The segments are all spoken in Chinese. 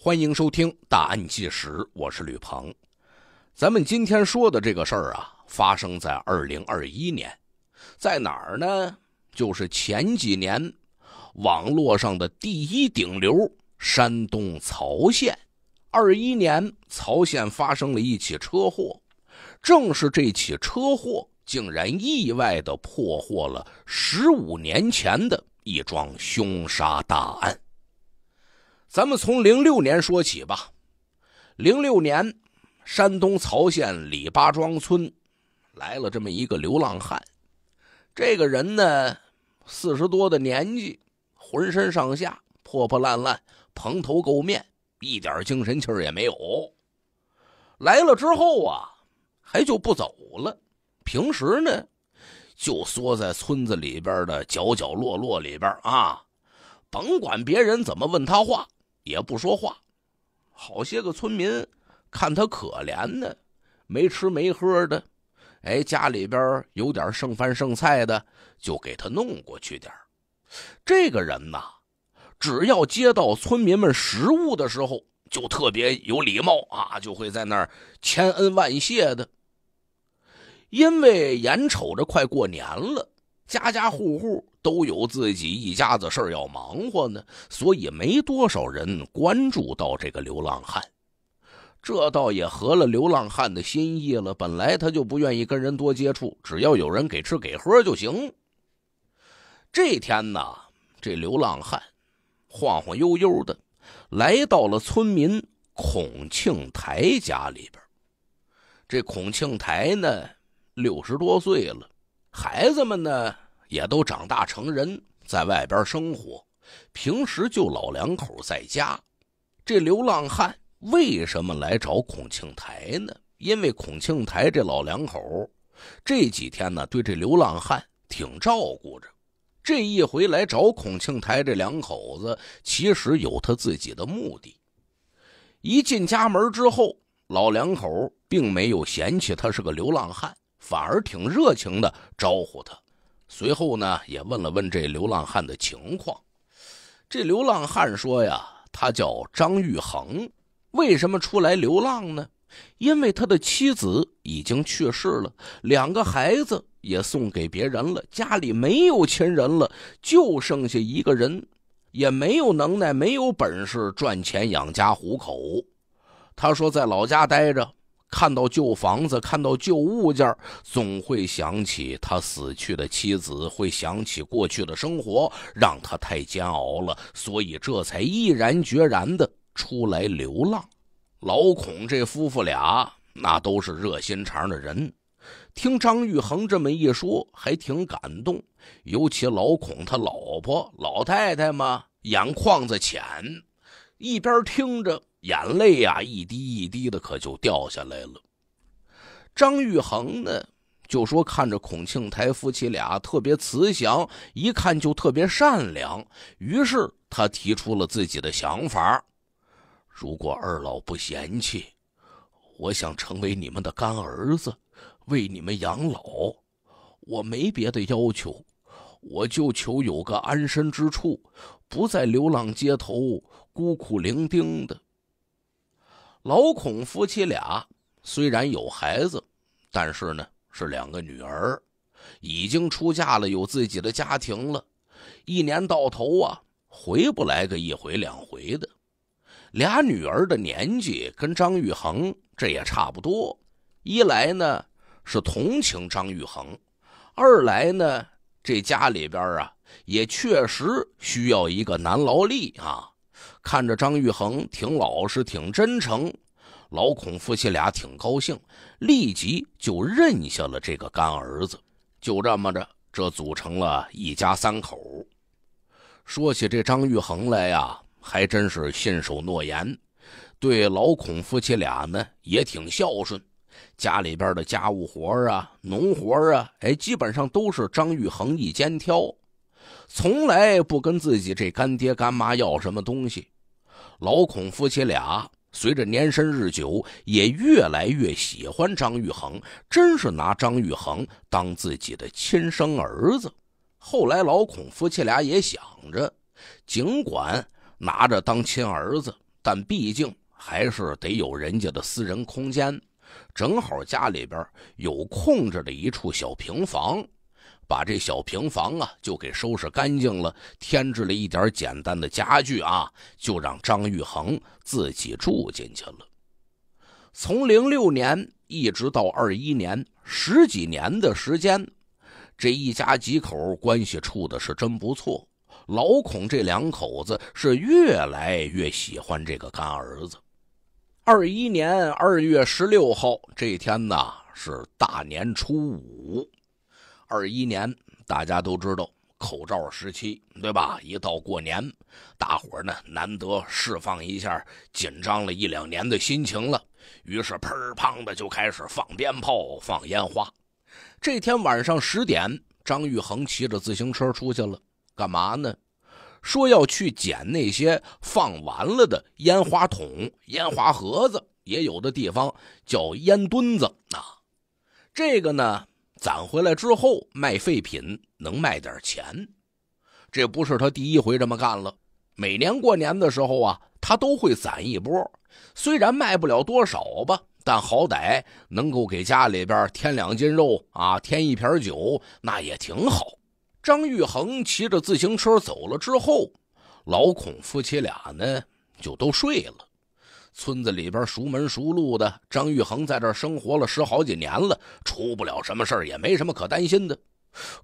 欢迎收听《大案纪实》，我是吕鹏。咱们今天说的这个事儿啊，发生在二零二一年，在哪儿呢？就是前几年网络上的第一顶流——山东曹县。二一年，曹县发生了一起车祸，正是这起车祸，竟然意外的破获了十五年前的一桩凶杀大案。咱们从零六年说起吧。零六年，山东曹县李八庄村来了这么一个流浪汉。这个人呢，四十多的年纪，浑身上下破破烂烂，蓬头垢面，一点精神气儿也没有。来了之后啊，还就不走了。平时呢，就缩在村子里边的角角落落里边啊，甭管别人怎么问他话。也不说话，好些个村民看他可怜呢，没吃没喝的，哎，家里边有点剩饭剩菜的，就给他弄过去点这个人呐，只要接到村民们食物的时候，就特别有礼貌啊，就会在那儿千恩万谢的。因为眼瞅着快过年了，家家户户。都有自己一家子事儿要忙活呢，所以没多少人关注到这个流浪汉。这倒也合了流浪汉的心意了。本来他就不愿意跟人多接触，只要有人给吃给喝就行。这天呢，这流浪汉晃晃悠悠的来到了村民孔庆台家里边。这孔庆台呢，六十多岁了，孩子们呢？也都长大成人，在外边生活，平时就老两口在家。这流浪汉为什么来找孔庆台呢？因为孔庆台这老两口这几天呢，对这流浪汉挺照顾着。这一回来找孔庆台这两口子，其实有他自己的目的。一进家门之后，老两口并没有嫌弃他是个流浪汉，反而挺热情的招呼他。随后呢，也问了问这流浪汉的情况。这流浪汉说呀，他叫张玉恒，为什么出来流浪呢？因为他的妻子已经去世了，两个孩子也送给别人了，家里没有亲人了，就剩下一个人，也没有能耐，没有本事赚钱养家糊口。他说在老家待着。看到旧房子，看到旧物件，总会想起他死去的妻子，会想起过去的生活，让他太煎熬了，所以这才毅然决然的出来流浪。老孔这夫妇俩那都是热心肠的人，听张玉恒这么一说，还挺感动，尤其老孔他老婆老太太嘛，眼眶子浅，一边听着。眼泪呀，一滴一滴的，可就掉下来了。张玉恒呢，就说看着孔庆台夫妻俩特别慈祥，一看就特别善良。于是他提出了自己的想法：如果二老不嫌弃，我想成为你们的干儿子，为你们养老。我没别的要求，我就求有个安身之处，不再流浪街头，孤苦伶仃的。老孔夫妻俩虽然有孩子，但是呢是两个女儿，已经出嫁了，有自己的家庭了，一年到头啊回不来个一回两回的。俩女儿的年纪跟张玉恒这也差不多。一来呢是同情张玉恒，二来呢这家里边啊也确实需要一个男劳力啊。看着张玉恒挺老实、挺真诚，老孔夫妻俩挺高兴，立即就认下了这个干儿子。就这么着，这组成了一家三口。说起这张玉恒来呀，还真是信守诺言，对老孔夫妻俩呢也挺孝顺，家里边的家务活啊、农活啊，哎，基本上都是张玉恒一肩挑，从来不跟自己这干爹干妈要什么东西。老孔夫妻俩随着年深日久，也越来越喜欢张玉恒，真是拿张玉恒当自己的亲生儿子。后来老孔夫妻俩也想着，尽管拿着当亲儿子，但毕竟还是得有人家的私人空间。正好家里边有空着的一处小平房。把这小平房啊，就给收拾干净了，添置了一点简单的家具啊，就让张玉恒自己住进去了。从零六年一直到二一年，十几年的时间，这一家几口关系处的是真不错。老孔这两口子是越来越喜欢这个干儿子。二一年二月十六号这天呢，是大年初五。二一年，大家都知道口罩时期，对吧？一到过年，大伙呢难得释放一下紧张了一两年的心情了，于是砰砰的就开始放鞭炮、放烟花。这天晚上十点，张玉恒骑着自行车出去了，干嘛呢？说要去捡那些放完了的烟花筒、烟花盒子，也有的地方叫烟墩子啊。这个呢？攒回来之后卖废品能卖点钱，这不是他第一回这么干了。每年过年的时候啊，他都会攒一波，虽然卖不了多少吧，但好歹能够给家里边添两斤肉啊，添一瓶酒，那也挺好。张玉恒骑着自行车走了之后，老孔夫妻俩呢就都睡了。村子里边熟门熟路的张玉恒在这儿生活了十好几年了，出不了什么事儿，也没什么可担心的。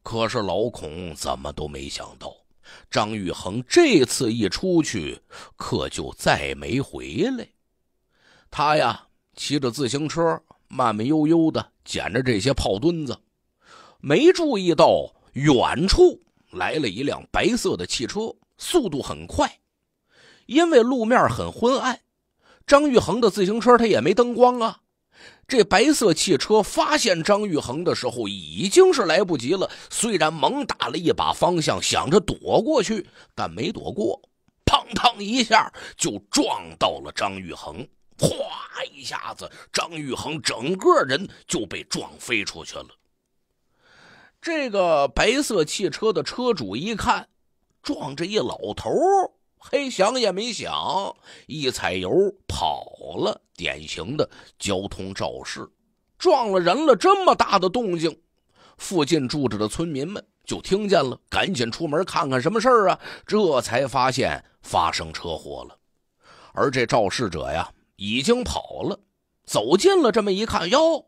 可是老孔怎么都没想到，张玉恒这次一出去，可就再没回来。他呀，骑着自行车，慢慢悠悠的捡着这些炮墩子，没注意到远处来了一辆白色的汽车，速度很快，因为路面很昏暗。张玉恒的自行车他也没灯光啊，这白色汽车发现张玉恒的时候已经是来不及了。虽然猛打了一把方向，想着躲过去，但没躲过，砰砰一下就撞到了张玉恒。哗一下子，张玉恒整个人就被撞飞出去了。这个白色汽车的车主一看，撞着一老头。嘿，想也没想，一踩油跑了，典型的交通肇事，撞了人了，这么大的动静，附近住着的村民们就听见了，赶紧出门看看什么事儿啊。这才发现发生车祸了，而这肇事者呀已经跑了。走近了这么一看，哟，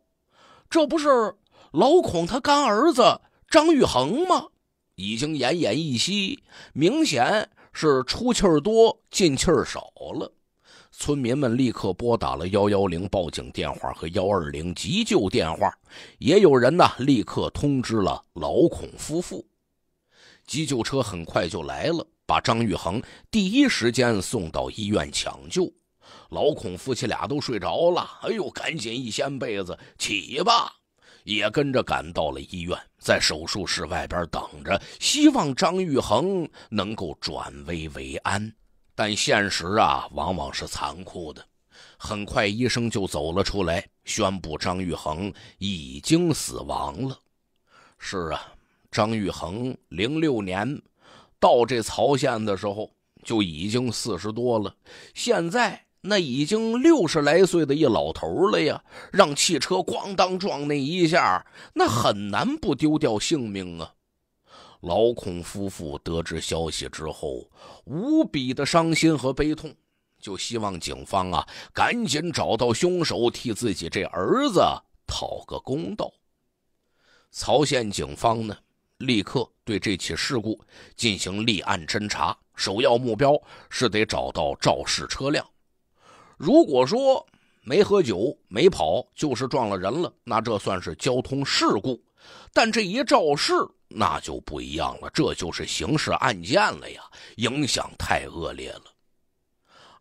这不是老孔他干儿子张玉恒吗？已经奄奄一息，明显。是出气儿多，进气儿少了，村民们立刻拨打了幺幺零报警电话和幺二零急救电话，也有人呢立刻通知了老孔夫妇。急救车很快就来了，把张玉恒第一时间送到医院抢救。老孔夫妻俩都睡着了，哎呦，赶紧一掀被子，起吧。也跟着赶到了医院，在手术室外边等着，希望张玉恒能够转危为安。但现实啊，往往是残酷的。很快，医生就走了出来，宣布张玉恒已经死亡了。是啊，张玉恒零六年到这曹县的时候就已经四十多了，现在。那已经六十来岁的一老头了呀，让汽车咣当撞那一下，那很难不丢掉性命啊！老孔夫妇得知消息之后，无比的伤心和悲痛，就希望警方啊赶紧找到凶手，替自己这儿子讨个公道。曹县警方呢，立刻对这起事故进行立案侦查，首要目标是得找到肇事车辆。如果说没喝酒、没跑，就是撞了人了，那这算是交通事故。但这一肇事，那就不一样了，这就是刑事案件了呀，影响太恶劣了。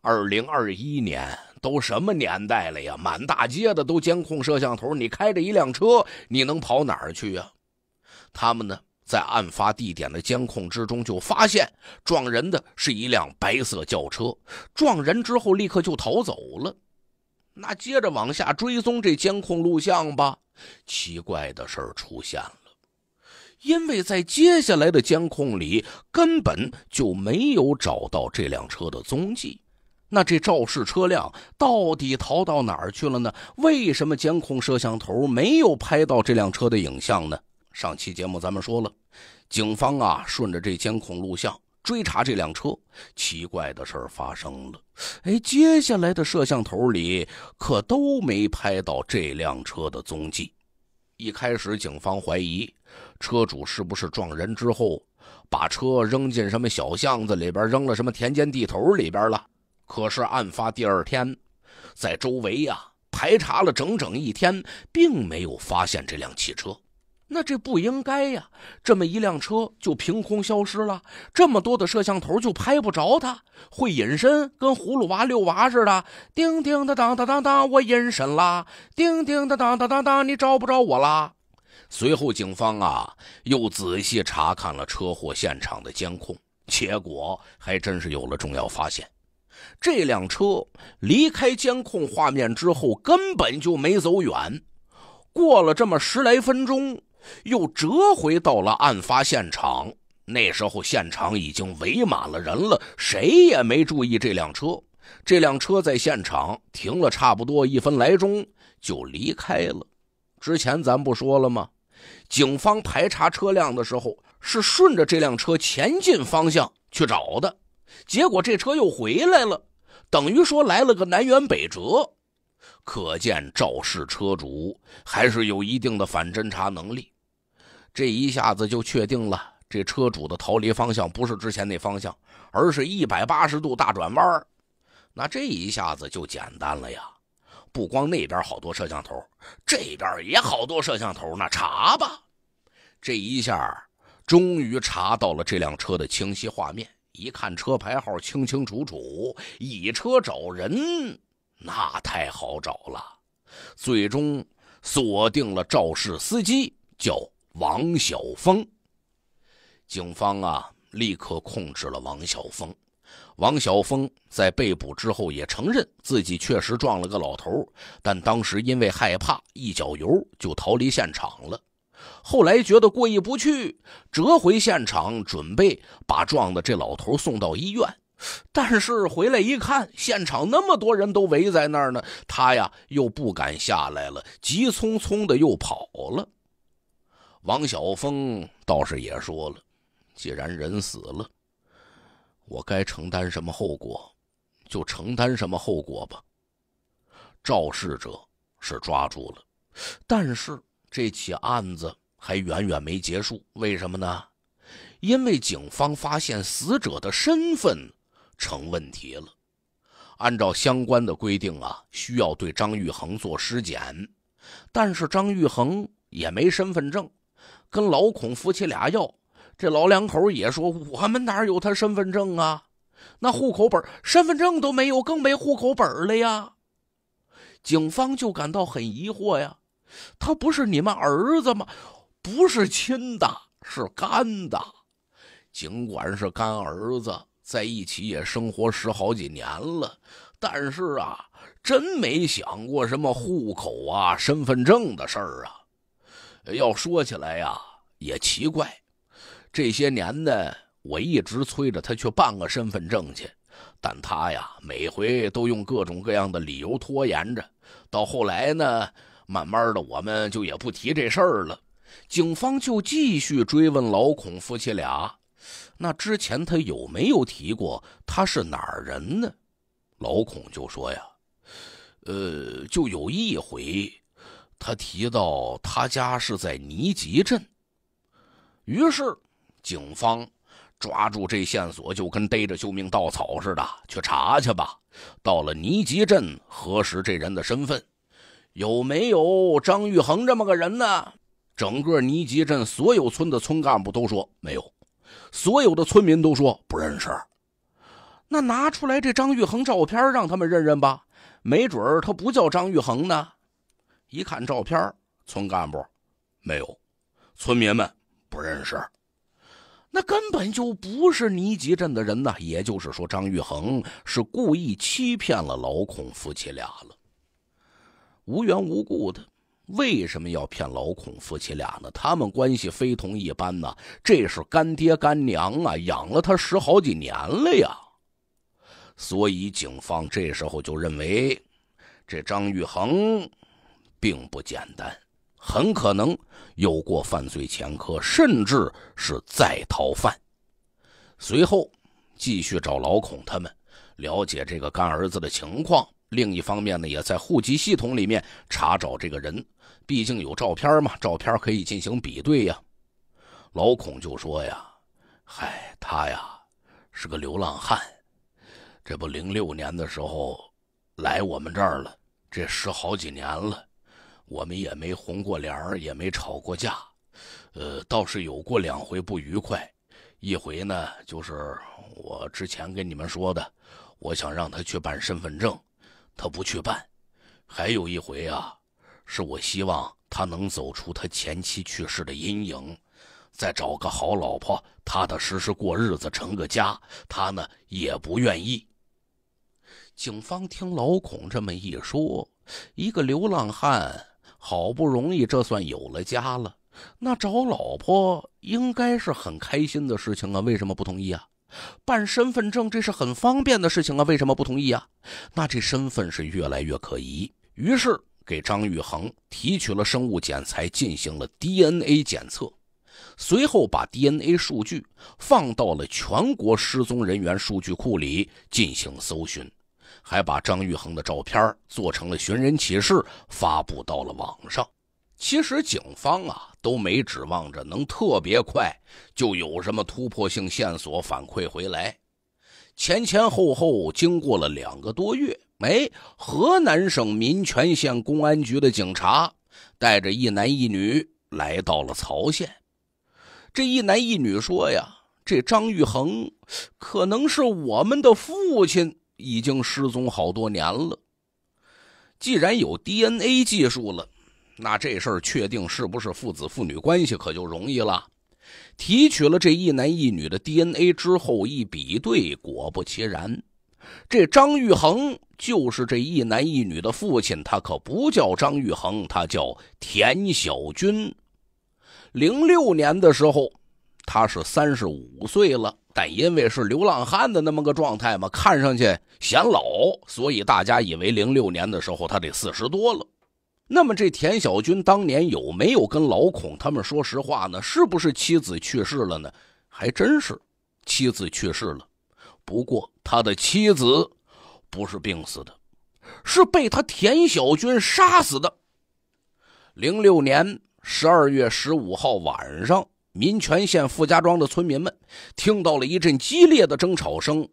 二零二一年都什么年代了呀？满大街的都监控摄像头，你开着一辆车，你能跑哪儿去呀？他们呢？在案发地点的监控之中，就发现撞人的是一辆白色轿车，撞人之后立刻就逃走了。那接着往下追踪这监控录像吧。奇怪的事儿出现了，因为在接下来的监控里，根本就没有找到这辆车的踪迹。那这肇事车辆到底逃到哪儿去了呢？为什么监控摄像头没有拍到这辆车的影像呢？上期节目咱们说了，警方啊顺着这监控录像追查这辆车，奇怪的事儿发生了。哎，接下来的摄像头里可都没拍到这辆车的踪迹。一开始警方怀疑车主是不是撞人之后，把车扔进什么小巷子里边，扔了什么田间地头里边了。可是案发第二天，在周围呀排查了整整一天，并没有发现这辆汽车。那这不应该呀！这么一辆车就凭空消失了，这么多的摄像头就拍不着他，会隐身，跟葫芦娃遛娃似的。叮叮当当当当当，我隐身啦！叮叮当当当当当，你找不着我啦！随后，警方啊又仔细查看了车祸现场的监控，结果还真是有了重要发现：这辆车离开监控画面之后，根本就没走远。过了这么十来分钟。又折回到了案发现场。那时候现场已经围满了人了，谁也没注意这辆车。这辆车在现场停了差不多一分来钟，就离开了。之前咱不说了吗？警方排查车辆的时候是顺着这辆车前进方向去找的，结果这车又回来了，等于说来了个南辕北辙。可见肇事车主还是有一定的反侦查能力。这一下子就确定了，这车主的逃离方向不是之前那方向，而是一百八十度大转弯那这一下子就简单了呀！不光那边好多摄像头，这边也好多摄像头。那查吧，这一下终于查到了这辆车的清晰画面。一看车牌号，清清楚楚。以车找人，那太好找了。最终锁定了肇事司机，叫。王小峰，警方啊立刻控制了王小峰。王小峰在被捕之后也承认自己确实撞了个老头，但当时因为害怕，一脚油就逃离现场了。后来觉得过意不去，折回现场准备把撞的这老头送到医院，但是回来一看，现场那么多人都围在那儿呢，他呀又不敢下来了，急匆匆的又跑了。王晓峰倒是也说了，既然人死了，我该承担什么后果，就承担什么后果吧。肇事者是抓住了，但是这起案子还远远没结束。为什么呢？因为警方发现死者的身份成问题了。按照相关的规定啊，需要对张玉恒做尸检，但是张玉恒也没身份证。跟老孔夫妻俩要，这老两口也说：“我们哪有他身份证啊？那户口本、身份证都没有，更没户口本了呀。”警方就感到很疑惑呀：“他不是你们儿子吗？不是亲的，是干的。尽管是干儿子，在一起也生活十好几年了，但是啊，真没想过什么户口啊、身份证的事儿啊。”要说起来呀，也奇怪，这些年呢，我一直催着他去办个身份证去，但他呀每回都用各种各样的理由拖延着。到后来呢，慢慢的我们就也不提这事儿了。警方就继续追问老孔夫妻俩，那之前他有没有提过他是哪儿人呢？老孔就说呀，呃，就有一回。他提到他家是在尼集镇，于是警方抓住这线索，就跟逮着救命稻草似的去查去吧。到了尼集镇，核实这人的身份，有没有张玉恒这么个人呢？整个尼集镇所有村的村干部都说没有，所有的村民都说不认识。那拿出来这张玉恒照片让他们认认吧，没准儿他不叫张玉恒呢。一看照片，村干部没有，村民们不认识，那根本就不是倪集镇的人呢。也就是说，张玉恒是故意欺骗了老孔夫妻俩了。无缘无故的，为什么要骗老孔夫妻俩呢？他们关系非同一般呐，这是干爹干娘啊，养了他十好几年了呀。所以，警方这时候就认为，这张玉恒。并不简单，很可能有过犯罪前科，甚至是在逃犯。随后继续找老孔他们了解这个干儿子的情况。另一方面呢，也在户籍系统里面查找这个人，毕竟有照片嘛，照片可以进行比对呀。老孔就说呀：“嗨，他呀是个流浪汉，这不零六年的时候来我们这儿了，这十好几年了。”我们也没红过脸儿，也没吵过架，呃，倒是有过两回不愉快。一回呢，就是我之前跟你们说的，我想让他去办身份证，他不去办；还有一回啊，是我希望他能走出他前妻去世的阴影，再找个好老婆，踏踏实实过日子，成个家。他呢也不愿意。警方听老孔这么一说，一个流浪汉。好不容易，这算有了家了，那找老婆应该是很开心的事情啊，为什么不同意啊？办身份证这是很方便的事情啊，为什么不同意啊？那这身份是越来越可疑，于是给张玉恒提取了生物检材，进行了 DNA 检测，随后把 DNA 数据放到了全国失踪人员数据库里进行搜寻。还把张玉恒的照片做成了寻人启事，发布到了网上。其实警方啊都没指望着能特别快就有什么突破性线索反馈回来。前前后后经过了两个多月，哎，河南省民权县公安局的警察带着一男一女来到了曹县。这一男一女说呀，这张玉恒可能是我们的父亲。已经失踪好多年了。既然有 DNA 技术了，那这事儿确定是不是父子、父女关系可就容易了。提取了这一男一女的 DNA 之后，一比对，果不其然，这张玉恒就是这一男一女的父亲。他可不叫张玉恒，他叫田小军。零六年的时候，他是三十五岁了。但因为是流浪汉的那么个状态嘛，看上去显老，所以大家以为零六年的时候他得四十多了。那么这田小军当年有没有跟老孔他们说实话呢？是不是妻子去世了呢？还真是，妻子去世了。不过他的妻子不是病死的，是被他田小军杀死的。零六年十二月十五号晚上。民权县付家庄的村民们听到了一阵激烈的争吵声，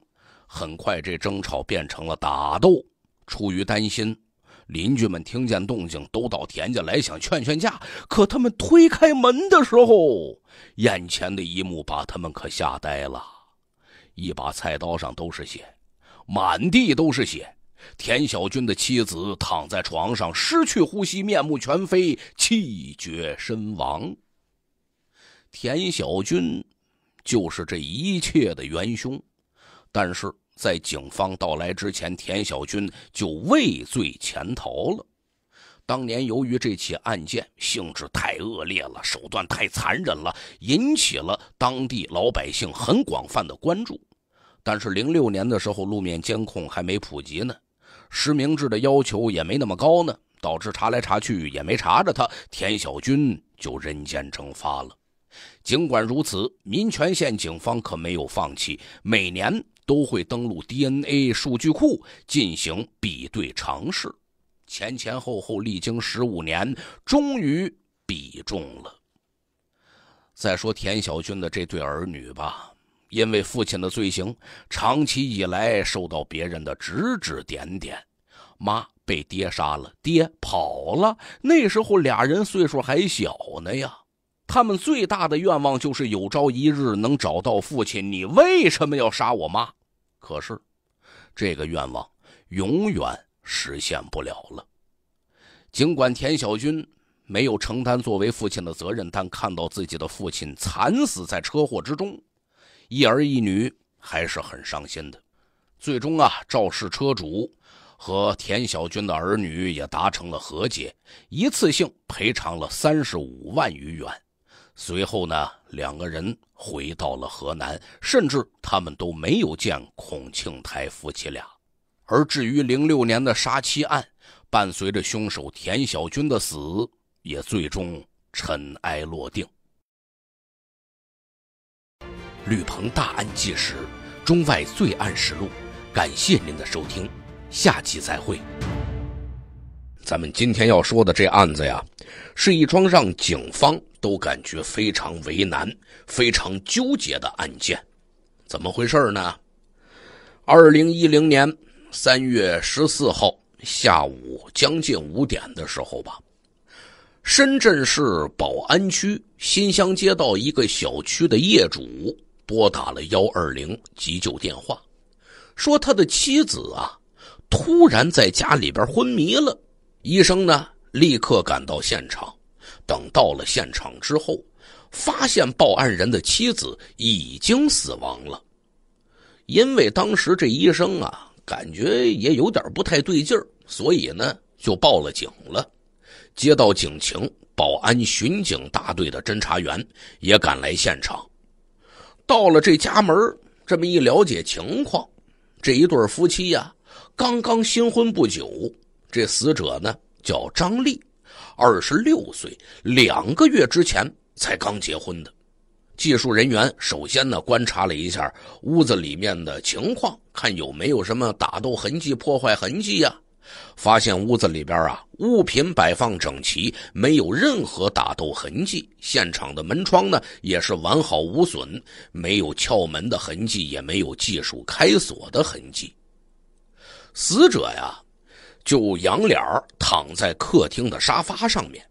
很快这争吵变成了打斗。出于担心，邻居们听见动静都到田家来想劝劝架。可他们推开门的时候，眼前的一幕把他们可吓呆了：一把菜刀上都是血，满地都是血。田小军的妻子躺在床上，失去呼吸，面目全非，气绝身亡。田小军，就是这一切的元凶，但是在警方到来之前，田小军就畏罪潜逃了。当年由于这起案件性质太恶劣了，手段太残忍了，引起了当地老百姓很广泛的关注。但是零六年的时候，路面监控还没普及呢，实名制的要求也没那么高呢，导致查来查去也没查着他，田小军就人间蒸发了。尽管如此，民权县警方可没有放弃，每年都会登录 DNA 数据库进行比对尝试。前前后后历经十五年，终于比中了。再说田小军的这对儿女吧，因为父亲的罪行，长期以来受到别人的指指点点。妈被爹杀了，爹跑了。那时候俩人岁数还小呢呀。他们最大的愿望就是有朝一日能找到父亲。你为什么要杀我妈？可是，这个愿望永远实现不了了。尽管田小军没有承担作为父亲的责任，但看到自己的父亲惨死在车祸之中，一儿一女还是很伤心的。最终啊，肇事车主和田小军的儿女也达成了和解，一次性赔偿了三十五万余元。随后呢，两个人回到了河南，甚至他们都没有见孔庆台夫妻俩。而至于零六年的杀妻案，伴随着凶手田小军的死，也最终尘埃落定。吕鹏大案纪实，中外罪案实录。感谢您的收听，下期再会。咱们今天要说的这案子呀，是一桩让警方。都感觉非常为难、非常纠结的案件，怎么回事呢？二零一零年三月十四号下午将近五点的时候吧，深圳市宝安区新乡街道一个小区的业主拨打了幺二零急救电话，说他的妻子啊突然在家里边昏迷了。医生呢立刻赶到现场。等到了现场之后，发现报案人的妻子已经死亡了，因为当时这医生啊，感觉也有点不太对劲儿，所以呢就报了警了。接到警情，保安巡警大队的侦查员也赶来现场。到了这家门这么一了解情况，这一对夫妻呀，刚刚新婚不久。这死者呢，叫张丽。二十六岁，两个月之前才刚结婚的。技术人员首先呢，观察了一下屋子里面的情况，看有没有什么打斗痕迹、破坏痕迹呀。发现屋子里边啊，物品摆放整齐，没有任何打斗痕迹。现场的门窗呢，也是完好无损，没有撬门的痕迹，也没有技术开锁的痕迹。死者呀。就仰脸躺在客厅的沙发上面，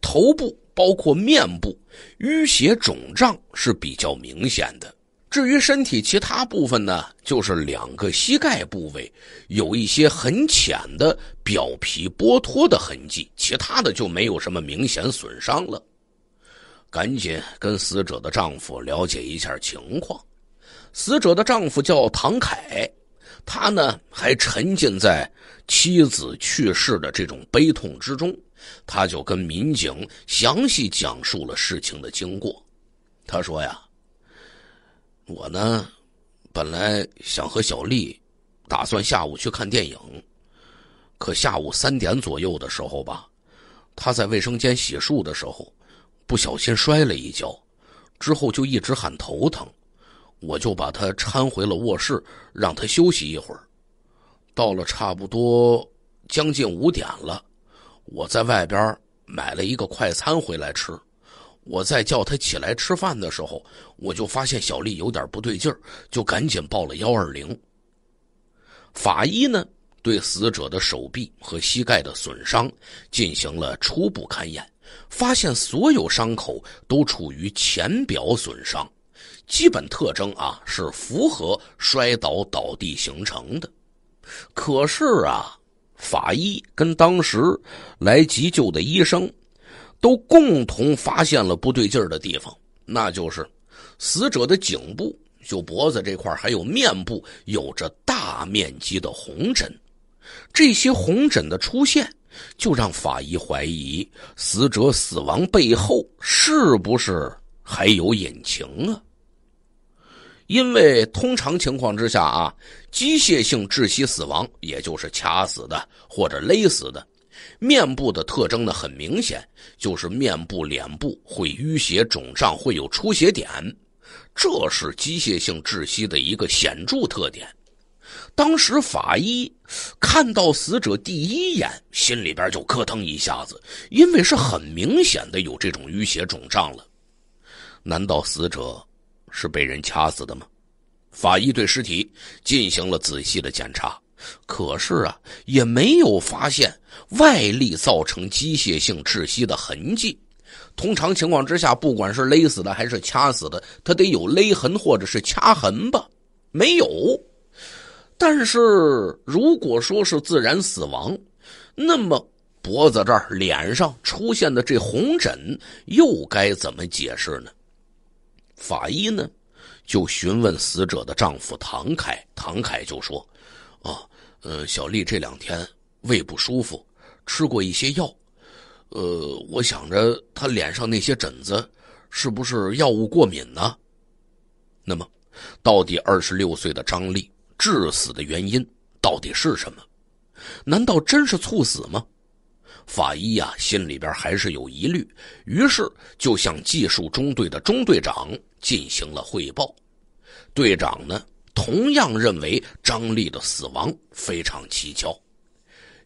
头部包括面部淤血肿胀是比较明显的。至于身体其他部分呢，就是两个膝盖部位有一些很浅的表皮剥脱的痕迹，其他的就没有什么明显损伤了。赶紧跟死者的丈夫了解一下情况。死者的丈夫叫唐凯，他呢还沉浸在。妻子去世的这种悲痛之中，他就跟民警详细讲述了事情的经过。他说：“呀，我呢，本来想和小丽打算下午去看电影，可下午三点左右的时候吧，她在卫生间洗漱的时候不小心摔了一跤，之后就一直喊头疼，我就把她搀回了卧室，让她休息一会儿。”到了差不多将近五点了，我在外边买了一个快餐回来吃。我在叫他起来吃饭的时候，我就发现小丽有点不对劲儿，就赶紧报了幺二零。法医呢，对死者的手臂和膝盖的损伤进行了初步勘验，发现所有伤口都处于浅表损伤，基本特征啊是符合摔倒倒地形成的。可是啊，法医跟当时来急救的医生都共同发现了不对劲儿的地方，那就是死者的颈部、就脖子这块，还有面部有着大面积的红疹。这些红疹的出现，就让法医怀疑死者死亡背后是不是还有隐情啊？因为通常情况之下啊，机械性窒息死亡，也就是卡死的或者勒死的，面部的特征呢很明显，就是面部脸部会淤血肿胀，会有出血点，这是机械性窒息的一个显著特点。当时法医看到死者第一眼，心里边就咯噔一下子，因为是很明显的有这种淤血肿胀了，难道死者？是被人掐死的吗？法医对尸体进行了仔细的检查，可是啊，也没有发现外力造成机械性窒息的痕迹。通常情况之下，不管是勒死的还是掐死的，他得有勒痕或者是掐痕吧？没有。但是如果说是自然死亡，那么脖子这儿、脸上出现的这红疹又该怎么解释呢？法医呢，就询问死者的丈夫唐凯，唐凯就说：“啊，呃，小丽这两天胃不舒服，吃过一些药。呃，我想着她脸上那些疹子，是不是药物过敏呢？”那么，到底二十六岁的张丽致死的原因到底是什么？难道真是猝死吗？法医呀，心里边还是有疑虑，于是就向技术中队的中队长。进行了汇报，队长呢同样认为张丽的死亡非常蹊跷，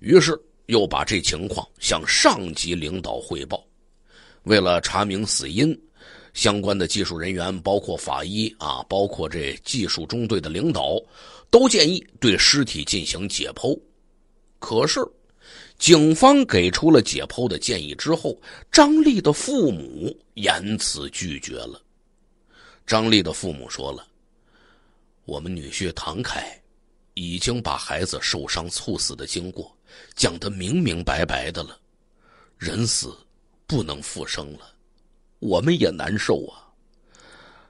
于是又把这情况向上级领导汇报。为了查明死因，相关的技术人员包括法医啊，包括这技术中队的领导，都建议对尸体进行解剖。可是，警方给出了解剖的建议之后，张丽的父母言辞拒绝了。张丽的父母说了：“我们女婿唐凯已经把孩子受伤猝死的经过讲得明明白白的了，人死不能复生了，我们也难受啊。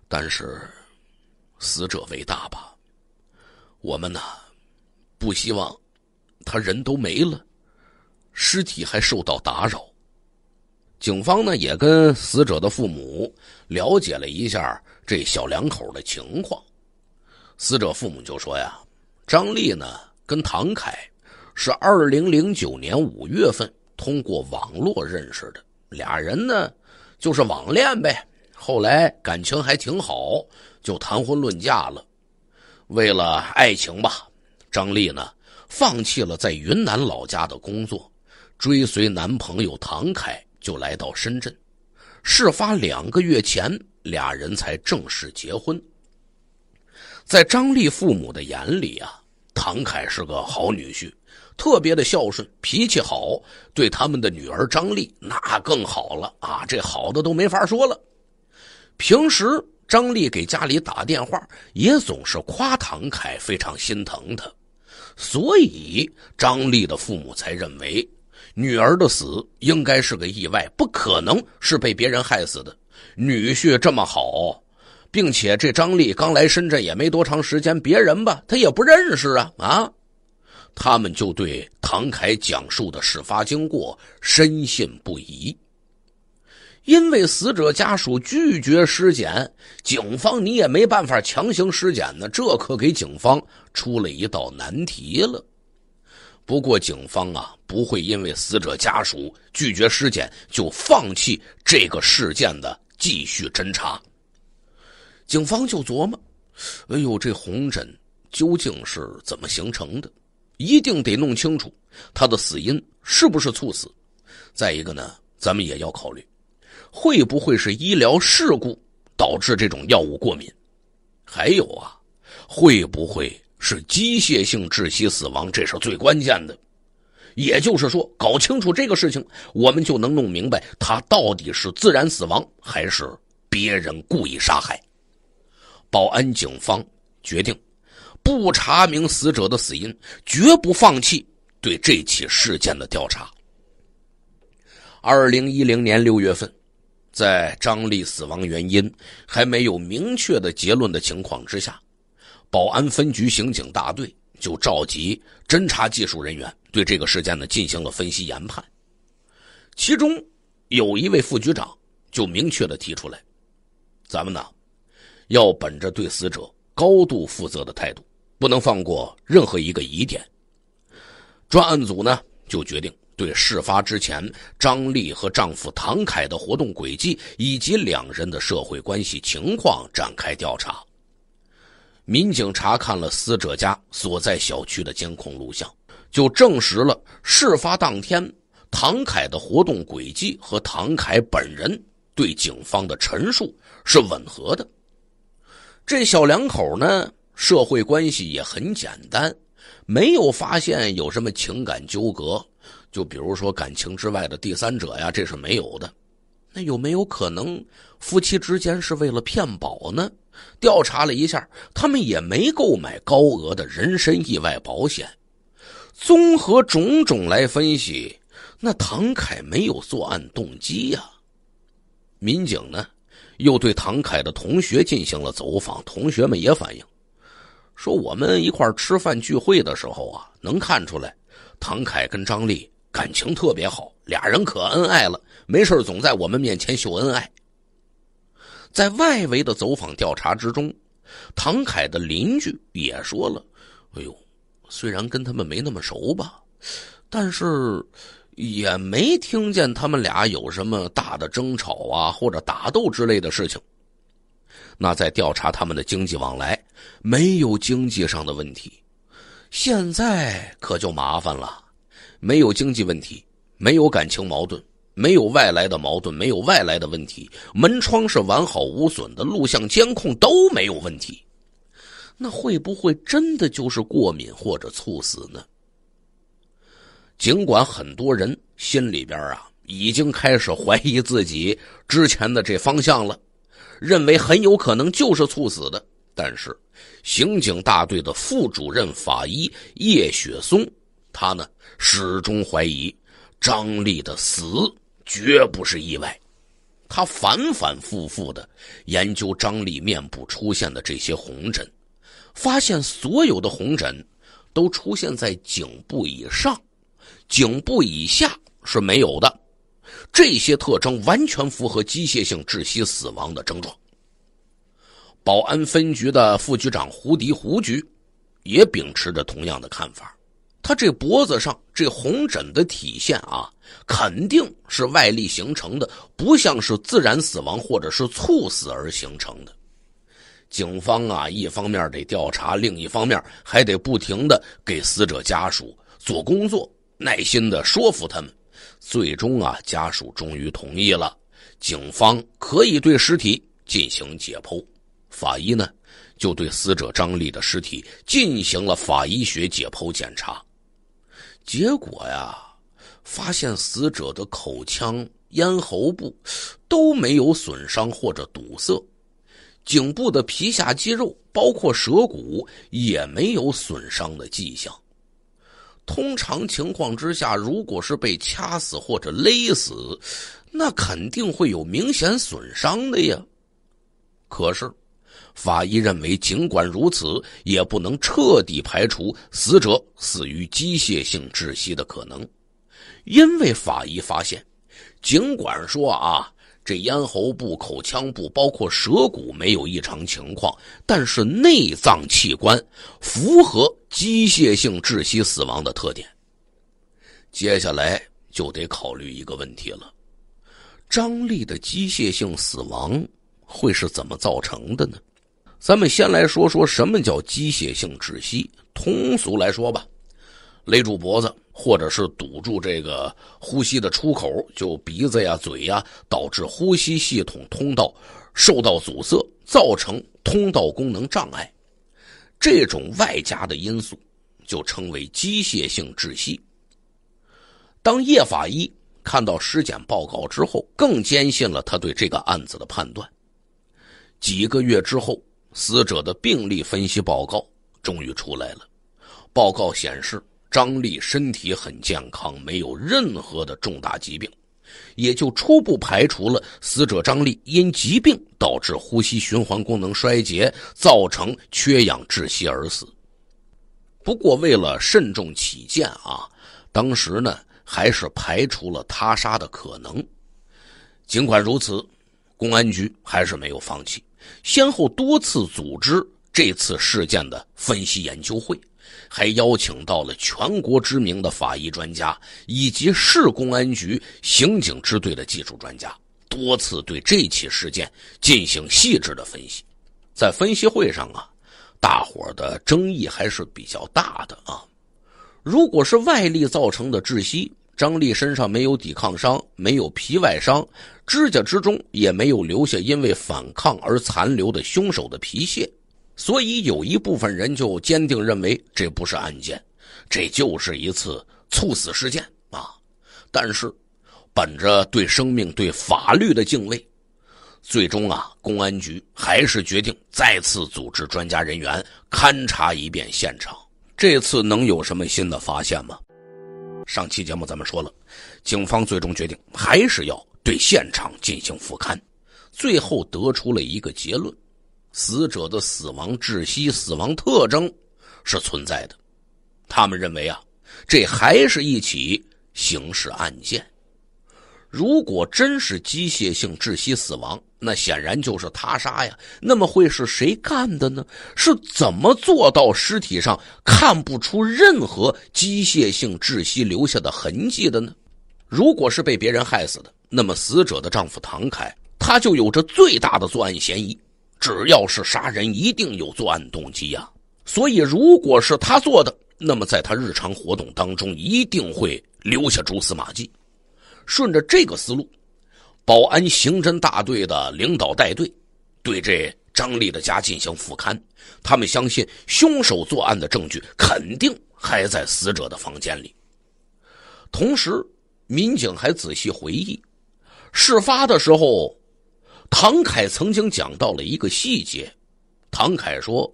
但是死者为大吧，我们呢不希望他人都没了，尸体还受到打扰。警方呢也跟死者的父母了解了一下。”这小两口的情况，死者父母就说呀：“张丽呢跟唐凯是二零零九年五月份通过网络认识的，俩人呢就是网恋呗，后来感情还挺好，就谈婚论嫁了。为了爱情吧，张丽呢放弃了在云南老家的工作，追随男朋友唐凯就来到深圳。事发两个月前。”俩人才正式结婚，在张丽父母的眼里啊，唐凯是个好女婿，特别的孝顺，脾气好，对他们的女儿张丽那更好了啊，这好的都没法说了。平时张丽给家里打电话，也总是夸唐凯非常心疼她，所以张丽的父母才认为，女儿的死应该是个意外，不可能是被别人害死的。女婿这么好，并且这张丽刚来深圳也没多长时间，别人吧他也不认识啊啊！他们就对唐凯讲述的事发经过深信不疑，因为死者家属拒绝尸检，警方你也没办法强行尸检呢，这可给警方出了一道难题了。不过警方啊，不会因为死者家属拒绝尸检就放弃这个事件的。继续侦查，警方就琢磨：，哎呦，这红疹究竟是怎么形成的？一定得弄清楚他的死因是不是猝死。再一个呢，咱们也要考虑，会不会是医疗事故导致这种药物过敏？还有啊，会不会是机械性窒息死亡？这是最关键的。也就是说，搞清楚这个事情，我们就能弄明白他到底是自然死亡还是别人故意杀害。宝安警方决定，不查明死者的死因，绝不放弃对这起事件的调查。二零一零年六月份，在张丽死亡原因还没有明确的结论的情况之下，宝安分局刑警大队。就召集侦查技术人员对这个事件呢进行了分析研判，其中有一位副局长就明确的提出来，咱们呢要本着对死者高度负责的态度，不能放过任何一个疑点。专案组呢就决定对事发之前张丽和丈夫唐凯的活动轨迹以及两人的社会关系情况展开调查。民警查看了死者家所在小区的监控录像，就证实了事发当天唐凯的活动轨迹和唐凯本人对警方的陈述是吻合的。这小两口呢，社会关系也很简单，没有发现有什么情感纠葛，就比如说感情之外的第三者呀，这是没有的。那有没有可能夫妻之间是为了骗保呢？调查了一下，他们也没购买高额的人身意外保险。综合种种来分析，那唐凯没有作案动机呀。民警呢，又对唐凯的同学进行了走访，同学们也反映说，我们一块吃饭聚会的时候啊，能看出来唐凯跟张丽感情特别好，俩人可恩爱了，没事总在我们面前秀恩爱。在外围的走访调查之中，唐凯的邻居也说了：“哎呦，虽然跟他们没那么熟吧，但是也没听见他们俩有什么大的争吵啊或者打斗之类的事情。那在调查他们的经济往来，没有经济上的问题。现在可就麻烦了，没有经济问题，没有感情矛盾。”没有外来的矛盾，没有外来的问题，门窗是完好无损的，录像监控都没有问题。那会不会真的就是过敏或者猝死呢？尽管很多人心里边啊已经开始怀疑自己之前的这方向了，认为很有可能就是猝死的，但是刑警大队的副主任法医叶雪松，他呢始终怀疑张丽的死。绝不是意外。他反反复复的研究张丽面部出现的这些红疹，发现所有的红疹都出现在颈部以上，颈部以下是没有的。这些特征完全符合机械性窒息死亡的症状。宝安分局的副局长胡迪（胡局）也秉持着同样的看法。他这脖子上这红疹的体现啊，肯定是外力形成的，不像是自然死亡或者是猝死而形成的。警方啊，一方面得调查，另一方面还得不停的给死者家属做工作，耐心的说服他们。最终啊，家属终于同意了，警方可以对尸体进行解剖。法医呢，就对死者张丽的尸体进行了法医学解剖检查。结果呀，发现死者的口腔、咽喉部都没有损伤或者堵塞，颈部的皮下肌肉，包括舌骨，也没有损伤的迹象。通常情况之下，如果是被掐死或者勒死，那肯定会有明显损伤的呀。可是。法医认为，尽管如此，也不能彻底排除死者死于机械性窒息的可能，因为法医发现，尽管说啊，这咽喉部、口腔部包括舌骨没有异常情况，但是内脏器官符合机械性窒息死亡的特点。接下来就得考虑一个问题了：张力的机械性死亡会是怎么造成的呢？咱们先来说说什么叫机械性窒息。通俗来说吧，勒住脖子，或者是堵住这个呼吸的出口，就鼻子呀、嘴呀，导致呼吸系统通道受到阻塞，造成通道功能障碍。这种外加的因素，就称为机械性窒息。当叶法医看到尸检报告之后，更坚信了他对这个案子的判断。几个月之后。死者的病例分析报告终于出来了，报告显示张丽身体很健康，没有任何的重大疾病，也就初步排除了死者张丽因疾病导致呼吸循环功能衰竭造成缺氧窒息而死。不过为了慎重起见啊，当时呢还是排除了他杀的可能。尽管如此，公安局还是没有放弃。先后多次组织这次事件的分析研究会，还邀请到了全国知名的法医专家以及市公安局刑警支队的技术专家，多次对这起事件进行细致的分析。在分析会上啊，大伙的争议还是比较大的啊。如果是外力造成的窒息，张丽身上没有抵抗伤，没有皮外伤，指甲之中也没有留下因为反抗而残留的凶手的皮屑，所以有一部分人就坚定认为这不是案件，这就是一次猝死事件啊！但是，本着对生命、对法律的敬畏，最终啊，公安局还是决定再次组织专家人员勘察一遍现场。这次能有什么新的发现吗？上期节目咱们说了，警方最终决定还是要对现场进行复勘，最后得出了一个结论：死者的死亡窒息死亡特征是存在的。他们认为啊，这还是一起刑事案件。如果真是机械性窒息死亡，那显然就是他杀呀。那么会是谁干的呢？是怎么做到尸体上看不出任何机械性窒息留下的痕迹的呢？如果是被别人害死的，那么死者的丈夫唐凯，他就有着最大的作案嫌疑。只要是杀人，一定有作案动机呀。所以，如果是他做的，那么在他日常活动当中一定会留下蛛丝马迹。顺着这个思路。保安刑侦大队的领导带队，对这张丽的家进行复勘。他们相信凶手作案的证据肯定还在死者的房间里。同时，民警还仔细回忆，事发的时候，唐凯曾经讲到了一个细节。唐凯说，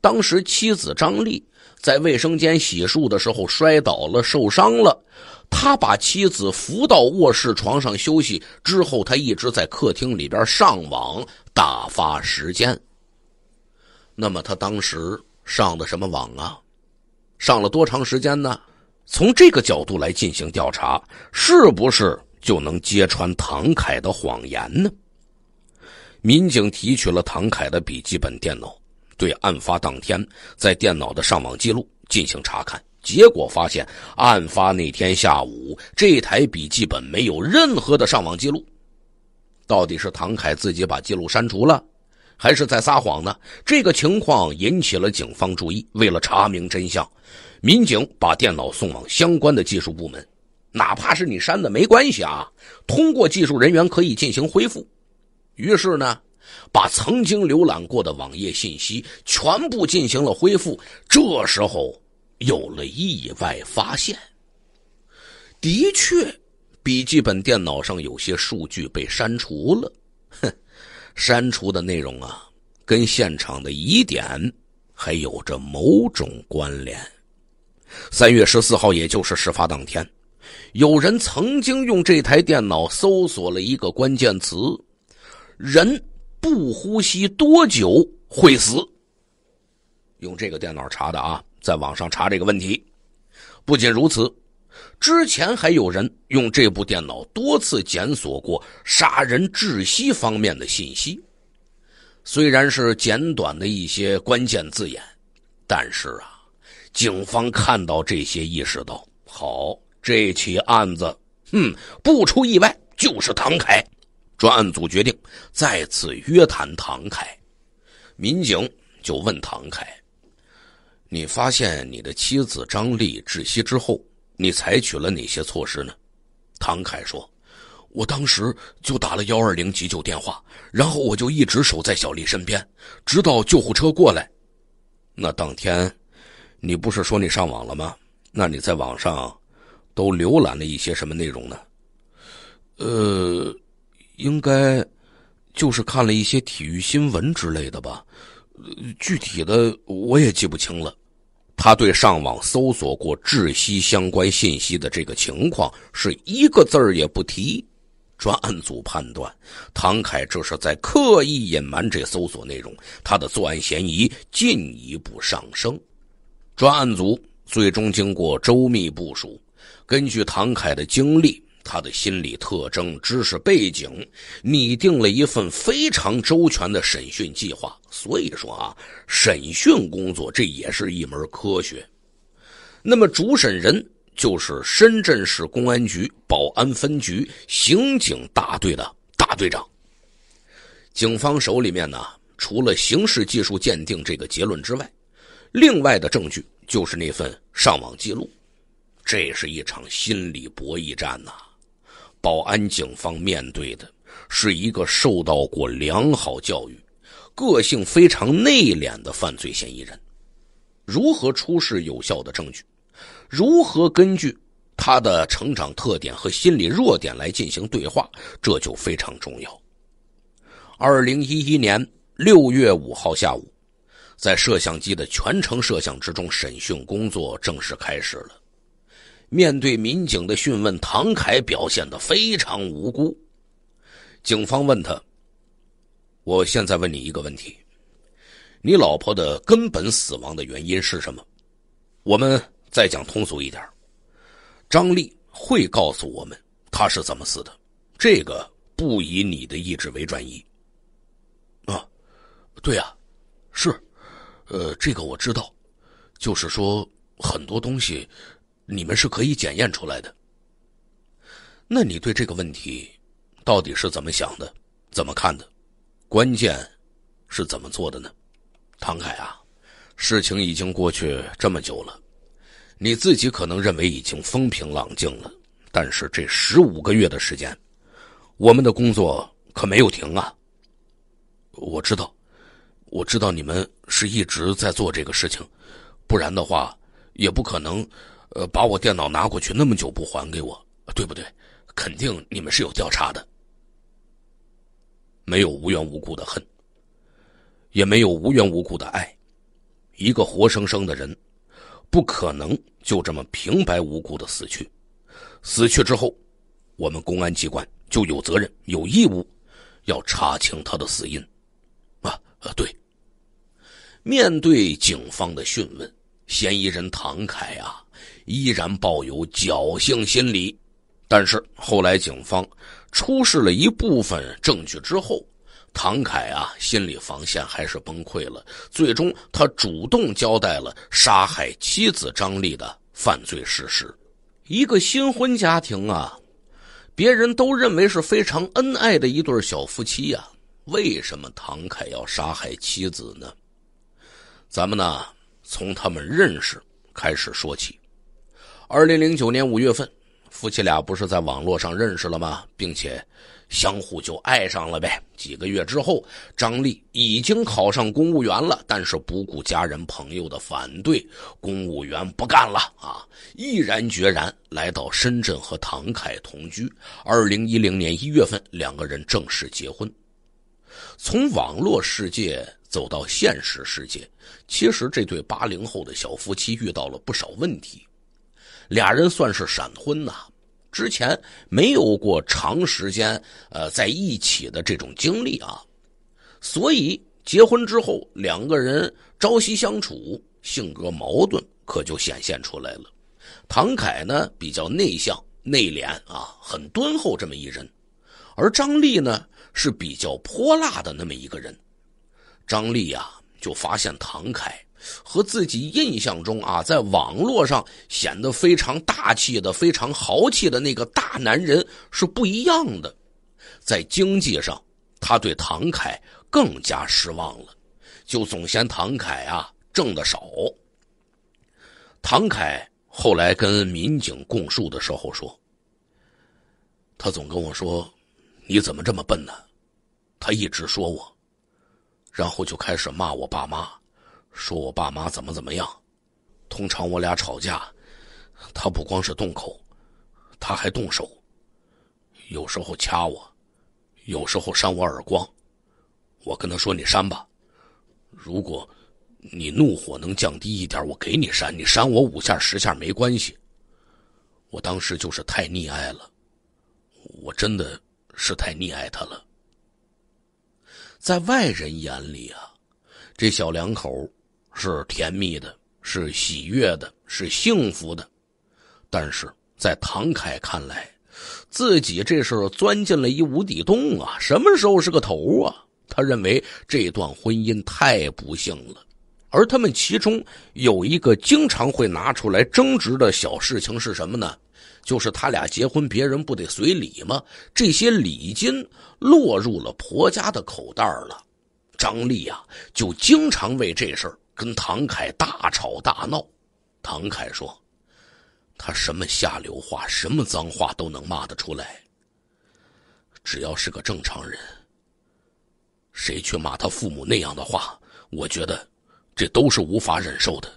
当时妻子张丽在卫生间洗漱的时候摔倒了，受伤了。他把妻子扶到卧室床上休息之后，他一直在客厅里边上网打发时间。那么，他当时上的什么网啊？上了多长时间呢？从这个角度来进行调查，是不是就能揭穿唐凯的谎言呢？民警提取了唐凯的笔记本电脑，对案发当天在电脑的上网记录进行查看。结果发现，案发那天下午，这台笔记本没有任何的上网记录。到底是唐凯自己把记录删除了，还是在撒谎呢？这个情况引起了警方注意。为了查明真相，民警把电脑送往相关的技术部门。哪怕是你删的，没关系啊，通过技术人员可以进行恢复。于是呢，把曾经浏览过的网页信息全部进行了恢复。这时候。有了意外发现，的确，笔记本电脑上有些数据被删除了。哼，删除的内容啊，跟现场的疑点还有着某种关联。三月十四号，也就是事发当天，有人曾经用这台电脑搜索了一个关键词：“人不呼吸多久会死。”用这个电脑查的啊。在网上查这个问题，不仅如此，之前还有人用这部电脑多次检索过杀人窒息方面的信息。虽然是简短的一些关键字眼，但是啊，警方看到这些，意识到好，这起案子，哼，不出意外就是唐凯。专案组决定再次约谈唐凯，民警就问唐凯。你发现你的妻子张丽窒息之后，你采取了哪些措施呢？唐凯说：“我当时就打了幺二零急救电话，然后我就一直守在小丽身边，直到救护车过来。”那当天，你不是说你上网了吗？那你在网上都浏览了一些什么内容呢？呃，应该就是看了一些体育新闻之类的吧，具体的我也记不清了。他对上网搜索过窒息相关信息的这个情况是一个字儿也不提，专案组判断唐凯这是在刻意隐瞒这搜索内容，他的作案嫌疑进一步上升。专案组最终经过周密部署，根据唐凯的经历。他的心理特征、知识背景，拟定了一份非常周全的审讯计划。所以说啊，审讯工作这也是一门科学。那么主审人就是深圳市公安局宝安分局刑警大队的大队长。警方手里面呢，除了刑事技术鉴定这个结论之外，另外的证据就是那份上网记录。这是一场心理博弈战呐。保安警方面对的是一个受到过良好教育、个性非常内敛的犯罪嫌疑人，如何出示有效的证据，如何根据他的成长特点和心理弱点来进行对话，这就非常重要。二零一一年六月五号下午，在摄像机的全程摄像之中，审讯工作正式开始了。面对民警的讯问，唐凯表现的非常无辜。警方问他：“我现在问你一个问题，你老婆的根本死亡的原因是什么？我们再讲通俗一点，张丽会告诉我们她是怎么死的。这个不以你的意志为转移。”啊，对啊，是，呃，这个我知道，就是说很多东西。你们是可以检验出来的。那你对这个问题到底是怎么想的？怎么看的？关键是怎么做的呢？唐凯啊，事情已经过去这么久了，你自己可能认为已经风平浪静了，但是这十五个月的时间，我们的工作可没有停啊。我知道，我知道你们是一直在做这个事情，不然的话也不可能。呃，把我电脑拿过去那么久不还给我，对不对？肯定你们是有调查的，没有无缘无故的恨，也没有无缘无故的爱。一个活生生的人，不可能就这么平白无故的死去。死去之后，我们公安机关就有责任、有义务要查清他的死因。啊，呃，对。面对警方的讯问，嫌疑人唐凯啊。依然抱有侥幸心理，但是后来警方出示了一部分证据之后，唐凯啊心理防线还是崩溃了，最终他主动交代了杀害妻子张丽的犯罪事实。一个新婚家庭啊，别人都认为是非常恩爱的一对小夫妻呀，为什么唐凯要杀害妻子呢？咱们呢从他们认识开始说起。二零零九年五月份，夫妻俩不是在网络上认识了吗？并且，相互就爱上了呗。几个月之后，张丽已经考上公务员了，但是不顾家人朋友的反对，公务员不干了啊，毅然决然来到深圳和唐凯同居。二零一零年一月份，两个人正式结婚。从网络世界走到现实世界，其实这对八零后的小夫妻遇到了不少问题。俩人算是闪婚呐，之前没有过长时间呃在一起的这种经历啊，所以结婚之后两个人朝夕相处，性格矛盾可就显现出来了。唐凯呢比较内向内敛啊，很敦厚这么一人，而张丽呢是比较泼辣的那么一个人。张丽呀就发现唐凯。和自己印象中啊，在网络上显得非常大气的、非常豪气的那个大男人是不一样的。在经济上，他对唐凯更加失望了，就总嫌唐凯啊挣的少。唐凯后来跟民警供述的时候说：“他总跟我说，你怎么这么笨呢？他一直说我，然后就开始骂我爸妈。”说我爸妈怎么怎么样，通常我俩吵架，他不光是动口，他还动手，有时候掐我，有时候扇我耳光。我跟他说：“你扇吧，如果，你怒火能降低一点，我给你扇，你扇我五下十下没关系。”我当时就是太溺爱了，我真的是太溺爱他了。在外人眼里啊，这小两口。是甜蜜的，是喜悦的，是幸福的，但是在唐凯看来，自己这是钻进了一无底洞啊！什么时候是个头啊？他认为这段婚姻太不幸了。而他们其中有一个经常会拿出来争执的小事情是什么呢？就是他俩结婚，别人不得随礼吗？这些礼金落入了婆家的口袋了，张丽啊，就经常为这事儿。跟唐凯大吵大闹，唐凯说：“他什么下流话、什么脏话都能骂得出来。只要是个正常人，谁去骂他父母那样的话，我觉得这都是无法忍受的。”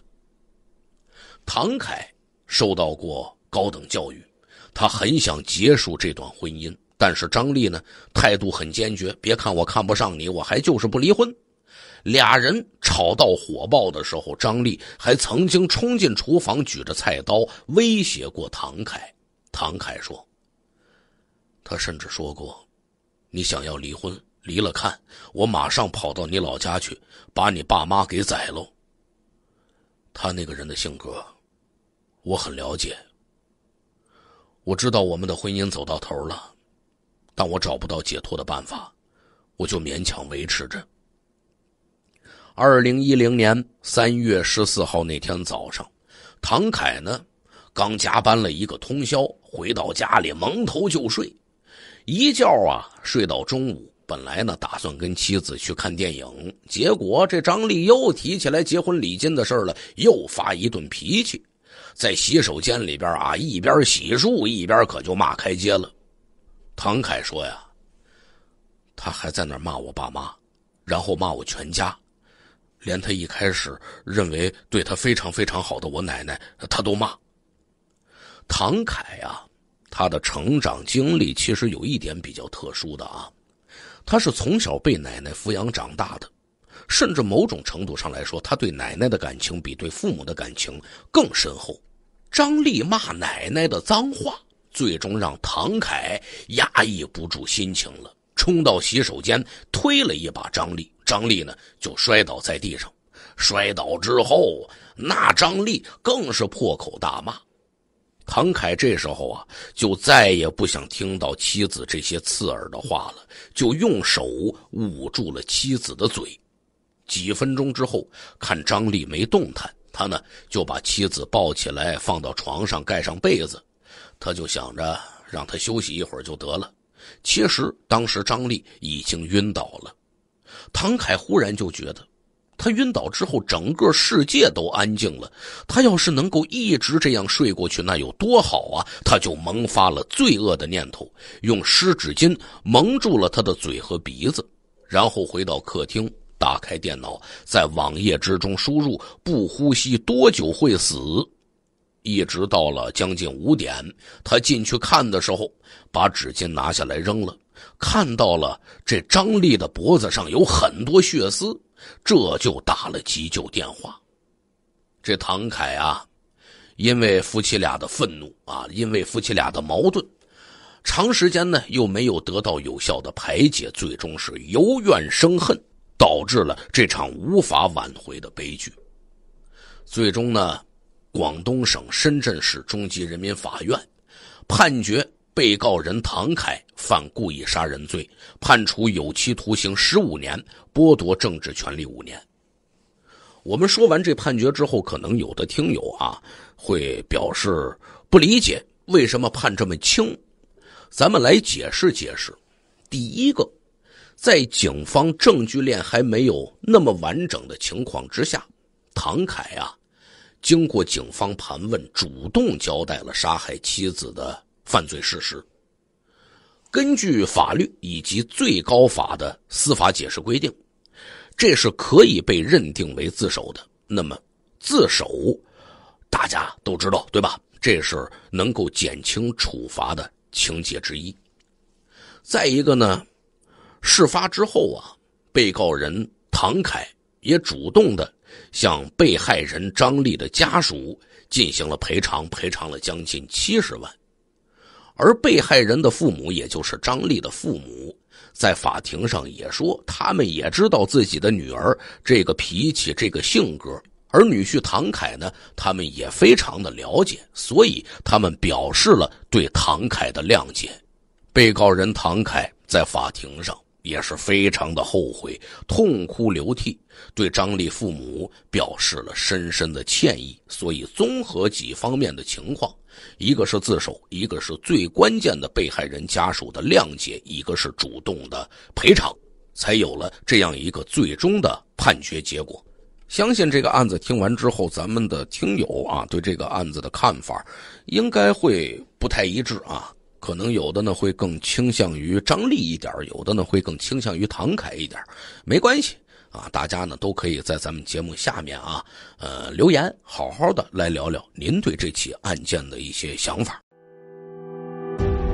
唐凯受到过高等教育，他很想结束这段婚姻，但是张丽呢，态度很坚决。别看我看不上你，我还就是不离婚。俩人吵到火爆的时候，张丽还曾经冲进厨房，举着菜刀威胁过唐凯。唐凯说：“他甚至说过，你想要离婚，离了看我马上跑到你老家去，把你爸妈给宰喽。”他那个人的性格，我很了解。我知道我们的婚姻走到头了，但我找不到解脱的办法，我就勉强维持着。二零一零年三月十四号那天早上，唐凯呢刚加班了一个通宵，回到家里蒙头就睡，一觉啊睡到中午。本来呢打算跟妻子去看电影，结果这张丽又提起来结婚礼金的事了，又发一顿脾气，在洗手间里边啊一边洗漱一边可就骂开街了。唐凯说呀，他还在那骂我爸妈，然后骂我全家。连他一开始认为对他非常非常好的我奶奶，他都骂。唐凯啊，他的成长经历其实有一点比较特殊的啊，他是从小被奶奶抚养长大的，甚至某种程度上来说，他对奶奶的感情比对父母的感情更深厚。张丽骂奶奶的脏话，最终让唐凯压抑不住心情了，冲到洗手间推了一把张丽。张丽呢，就摔倒在地上。摔倒之后，那张丽更是破口大骂。唐凯这时候啊，就再也不想听到妻子这些刺耳的话了，就用手捂住了妻子的嘴。几分钟之后，看张丽没动弹，他呢就把妻子抱起来放到床上，盖上被子。他就想着让他休息一会儿就得了。其实当时张丽已经晕倒了。唐凯忽然就觉得，他晕倒之后整个世界都安静了。他要是能够一直这样睡过去，那有多好啊！他就萌发了罪恶的念头，用湿纸巾蒙住了他的嘴和鼻子，然后回到客厅，打开电脑，在网页之中输入“不呼吸多久会死”，一直到了将近五点，他进去看的时候，把纸巾拿下来扔了。看到了这张丽的脖子上有很多血丝，这就打了急救电话。这唐凯啊，因为夫妻俩的愤怒啊，因为夫妻俩的矛盾，长时间呢又没有得到有效的排解，最终是由怨生恨，导致了这场无法挽回的悲剧。最终呢，广东省深圳市中级人民法院判决。被告人唐凯犯故意杀人罪，判处有期徒刑十五年，剥夺政治权利五年。我们说完这判决之后，可能有的听友啊会表示不理解，为什么判这么轻？咱们来解释解释。第一个，在警方证据链还没有那么完整的情况之下，唐凯啊，经过警方盘问，主动交代了杀害妻子的。犯罪事实，根据法律以及最高法的司法解释规定，这是可以被认定为自首的。那么，自首，大家都知道对吧？这是能够减轻处罚的情节之一。再一个呢，事发之后啊，被告人唐凯也主动的向被害人张丽的家属进行了赔偿，赔偿了将近七十万。而被害人的父母，也就是张丽的父母，在法庭上也说，他们也知道自己的女儿这个脾气、这个性格，而女婿唐凯呢，他们也非常的了解，所以他们表示了对唐凯的谅解。被告人唐凯在法庭上也是非常的后悔，痛哭流涕，对张丽父母表示了深深的歉意。所以，综合几方面的情况。一个是自首，一个是最关键的被害人家属的谅解，一个是主动的赔偿，才有了这样一个最终的判决结果。相信这个案子听完之后，咱们的听友啊，对这个案子的看法应该会不太一致啊。可能有的呢会更倾向于张力一点，有的呢会更倾向于唐凯一点，没关系。啊，大家呢都可以在咱们节目下面啊，呃留言，好好的来聊聊您对这起案件的一些想法。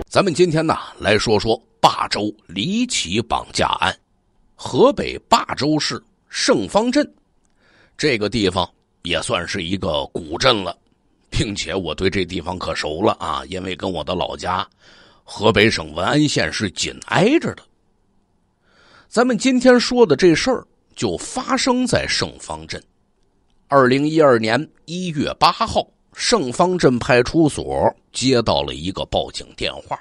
咱们今天呢来说说霸州离奇绑架案，河北霸州市盛芳镇这个地方也算是一个古镇了，并且我对这地方可熟了啊，因为跟我的老家河北省文安县是紧挨着的。咱们今天说的这事儿。就发生在圣方镇，二零一二年一月八号，圣方镇派出所接到了一个报警电话，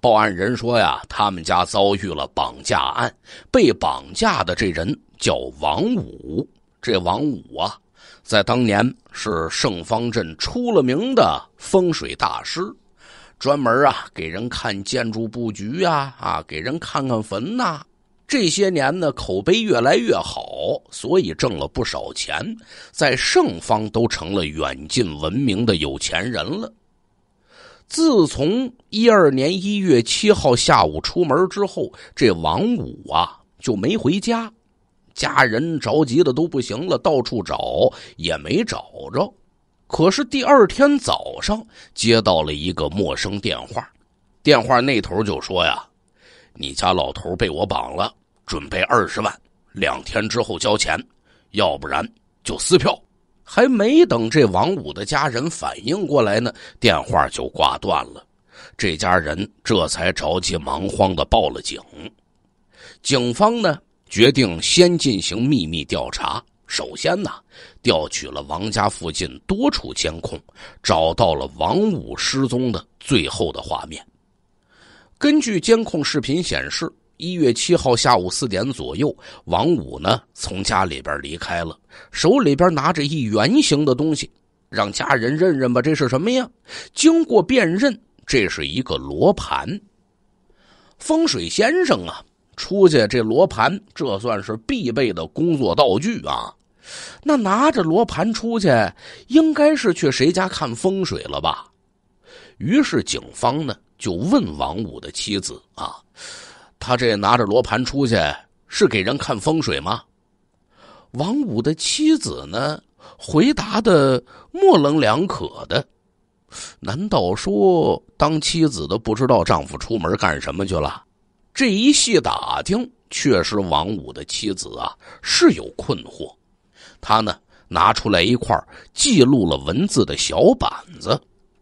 报案人说呀，他们家遭遇了绑架案，被绑架的这人叫王五，这王五啊，在当年是圣方镇出了名的风水大师，专门啊给人看建筑布局啊啊，给人看看坟呐。这些年呢，口碑越来越好，所以挣了不少钱，在盛方都成了远近闻名的有钱人了。自从一二年一月七号下午出门之后，这王五啊就没回家，家人着急的都不行了，到处找也没找着。可是第二天早上接到了一个陌生电话，电话那头就说呀：“你家老头被我绑了。”准备二十万，两天之后交钱，要不然就撕票。还没等这王五的家人反应过来呢，电话就挂断了。这家人这才着急忙慌的报了警。警方呢，决定先进行秘密调查。首先呢，调取了王家附近多处监控，找到了王五失踪的最后的画面。根据监控视频显示。一月七号下午四点左右，王五呢从家里边离开了，手里边拿着一圆形的东西，让家人认认吧，这是什么呀？经过辨认，这是一个罗盘。风水先生啊，出去这罗盘，这算是必备的工作道具啊。那拿着罗盘出去，应该是去谁家看风水了吧？于是警方呢就问王五的妻子啊。他这拿着罗盘出去，是给人看风水吗？王五的妻子呢？回答的模棱两可的。难道说当妻子的不知道丈夫出门干什么去了？这一细打听，确实王五的妻子啊是有困惑。他呢，拿出来一块记录了文字的小板子。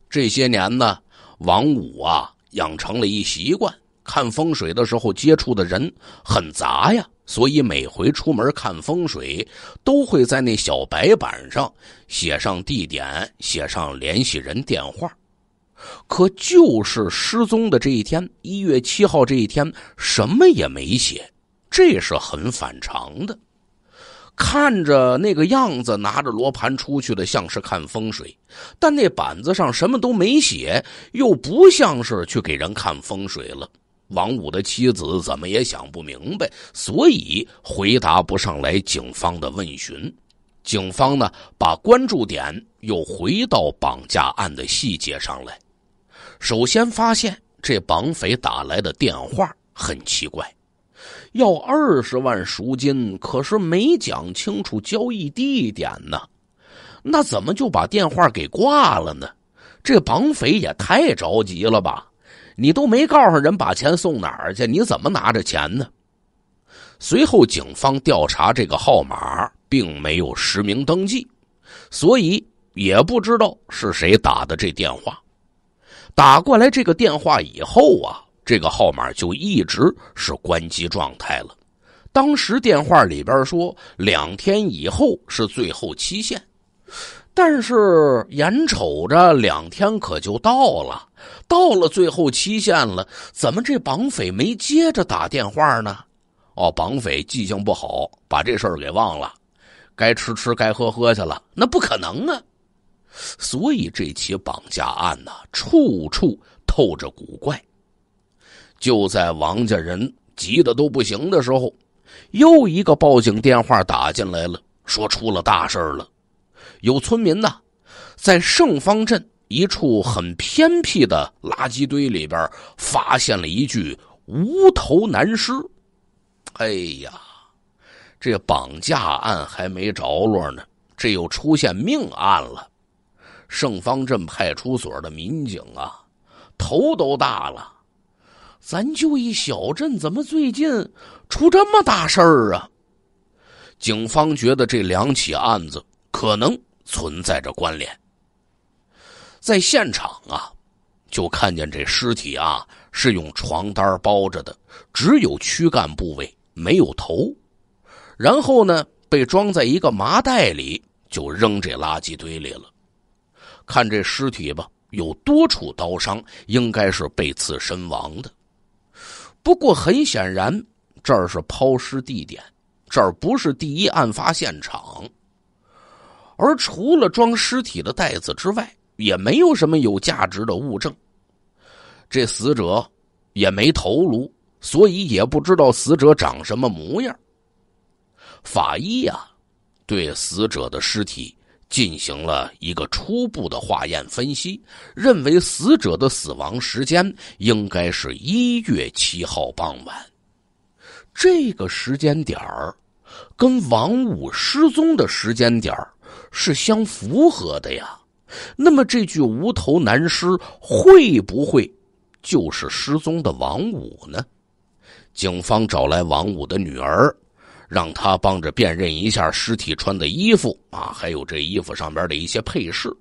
这些年呢，王五啊养成了一习惯。看风水的时候接触的人很杂呀，所以每回出门看风水，都会在那小白板上写上地点，写上联系人电话。可就是失踪的这一天，一月七号这一天，什么也没写，这是很反常的。看着那个样子，拿着罗盘出去的像是看风水，但那板子上什么都没写，又不像是去给人看风水了。王五的妻子怎么也想不明白，所以回答不上来警方的问询。警方呢，把关注点又回到绑架案的细节上来。首先发现这绑匪打来的电话很奇怪，要二十万赎金，可是没讲清楚交易地点呢。那怎么就把电话给挂了呢？这绑匪也太着急了吧！你都没告诉人把钱送哪儿去，你怎么拿着钱呢？随后警方调查这个号码，并没有实名登记，所以也不知道是谁打的这电话。打过来这个电话以后啊，这个号码就一直是关机状态了。当时电话里边说两天以后是最后期限。但是眼瞅着两天可就到了，到了最后期限了，怎么这绑匪没接着打电话呢？哦，绑匪记性不好，把这事儿给忘了，该吃吃该喝喝去了。那不可能啊！所以这起绑架案呢，处处透着古怪。就在王家人急得都不行的时候，又一个报警电话打进来了，说出了大事了。有村民呢，在盛芳镇一处很偏僻的垃圾堆里边发现了一具无头男尸。哎呀，这绑架案还没着落呢，这又出现命案了。盛芳镇派出所的民警啊，头都大了。咱就一小镇，怎么最近出这么大事儿啊？警方觉得这两起案子可能。存在着关联。在现场啊，就看见这尸体啊是用床单包着的，只有躯干部位没有头，然后呢被装在一个麻袋里，就扔这垃圾堆里了。看这尸体吧，有多处刀伤，应该是被刺身亡的。不过很显然，这儿是抛尸地点，这儿不是第一案发现场。而除了装尸体的袋子之外，也没有什么有价值的物证。这死者也没头颅，所以也不知道死者长什么模样。法医呀，对死者的尸体进行了一个初步的化验分析，认为死者的死亡时间应该是一月七号傍晚。这个时间点儿，跟王五失踪的时间点儿。是相符合的呀，那么这具无头男尸会不会就是失踪的王五呢？警方找来王五的女儿，让她帮着辨认一下尸体穿的衣服啊，还有这衣服上边的一些配饰。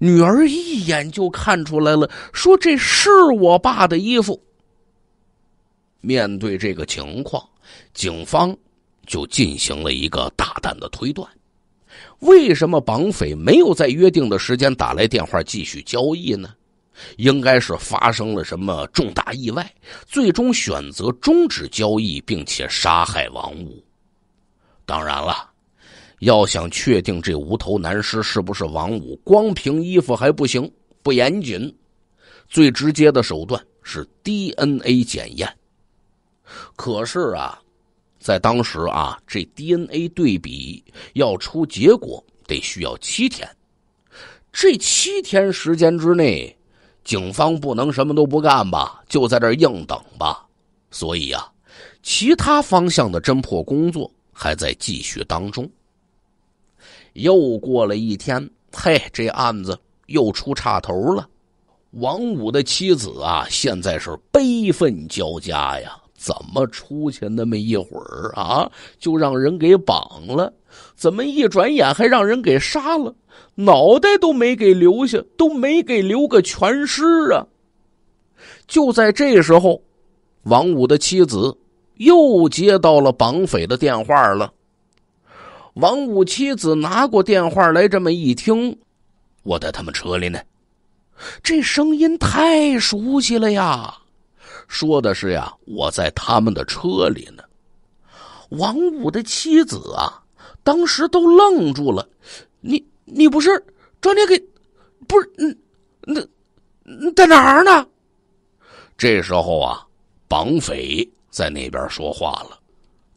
女儿一眼就看出来了，说这是我爸的衣服。面对这个情况，警方就进行了一个大胆的推断。为什么绑匪没有在约定的时间打来电话继续交易呢？应该是发生了什么重大意外，最终选择终止交易，并且杀害王五。当然了，要想确定这无头男尸是不是王五，光凭衣服还不行，不严谨。最直接的手段是 DNA 检验。可是啊。在当时啊，这 DNA 对比要出结果得需要七天，这七天时间之内，警方不能什么都不干吧，就在这硬等吧。所以啊，其他方向的侦破工作还在继续当中。又过了一天，嘿，这案子又出岔头了。王五的妻子啊，现在是悲愤交加呀。怎么出去那么一会儿啊，就让人给绑了？怎么一转眼还让人给杀了，脑袋都没给留下，都没给留个全尸啊！就在这时候，王五的妻子又接到了绑匪的电话了。王五妻子拿过电话来，这么一听，我在他们车里呢，这声音太熟悉了呀！说的是呀，我在他们的车里呢。王五的妻子啊，当时都愣住了。你你不是张天给，不是嗯，那在哪儿呢？这时候啊，绑匪在那边说话了：“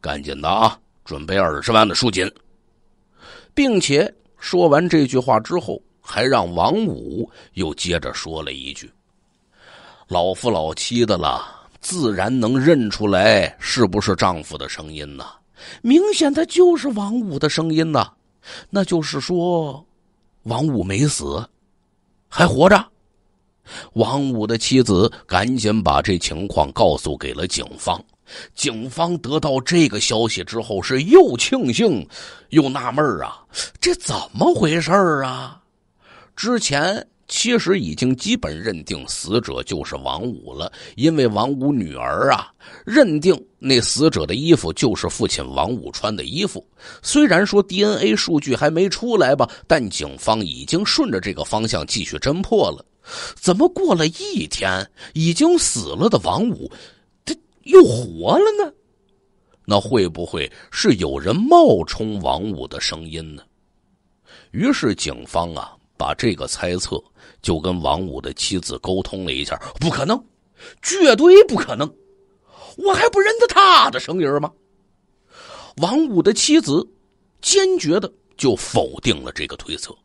赶紧的啊，准备二十万的赎金。”并且说完这句话之后，还让王五又接着说了一句。老夫老妻的了，自然能认出来是不是丈夫的声音呢？明显他就是王五的声音呢，那就是说，王五没死，还活着。王五的妻子赶紧把这情况告诉给了警方，警方得到这个消息之后是又庆幸又纳闷啊，这怎么回事啊？之前。其实已经基本认定死者就是王五了，因为王五女儿啊认定那死者的衣服就是父亲王五穿的衣服。虽然说 DNA 数据还没出来吧，但警方已经顺着这个方向继续侦破了。怎么过了一天，已经死了的王五，他又活了呢？那会不会是有人冒充王五的声音呢？于是警方啊把这个猜测。就跟王五的妻子沟通了一下，不可能，绝对不可能，我还不认得他的声音吗？王五的妻子坚决的就否定了这个推测，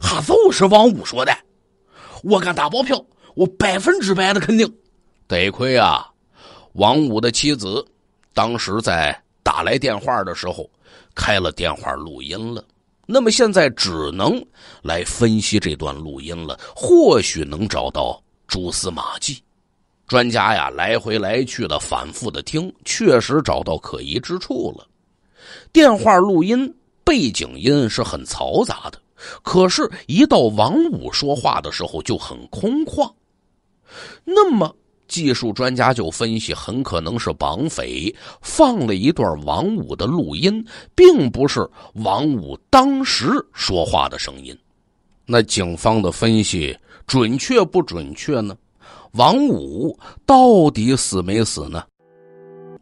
哈，就是王五说的，我敢打包票，我百分之百的肯定。得亏啊，王五的妻子当时在打来电话的时候开了电话录音了。那么现在只能来分析这段录音了，或许能找到蛛丝马迹。专家呀，来回来去的反复的听，确实找到可疑之处了。电话录音背景音是很嘈杂的，可是，一到王五说话的时候就很空旷。那么。技术专家就分析，很可能是绑匪放了一段王五的录音，并不是王五当时说话的声音。那警方的分析准确不准确呢？王五到底死没死呢？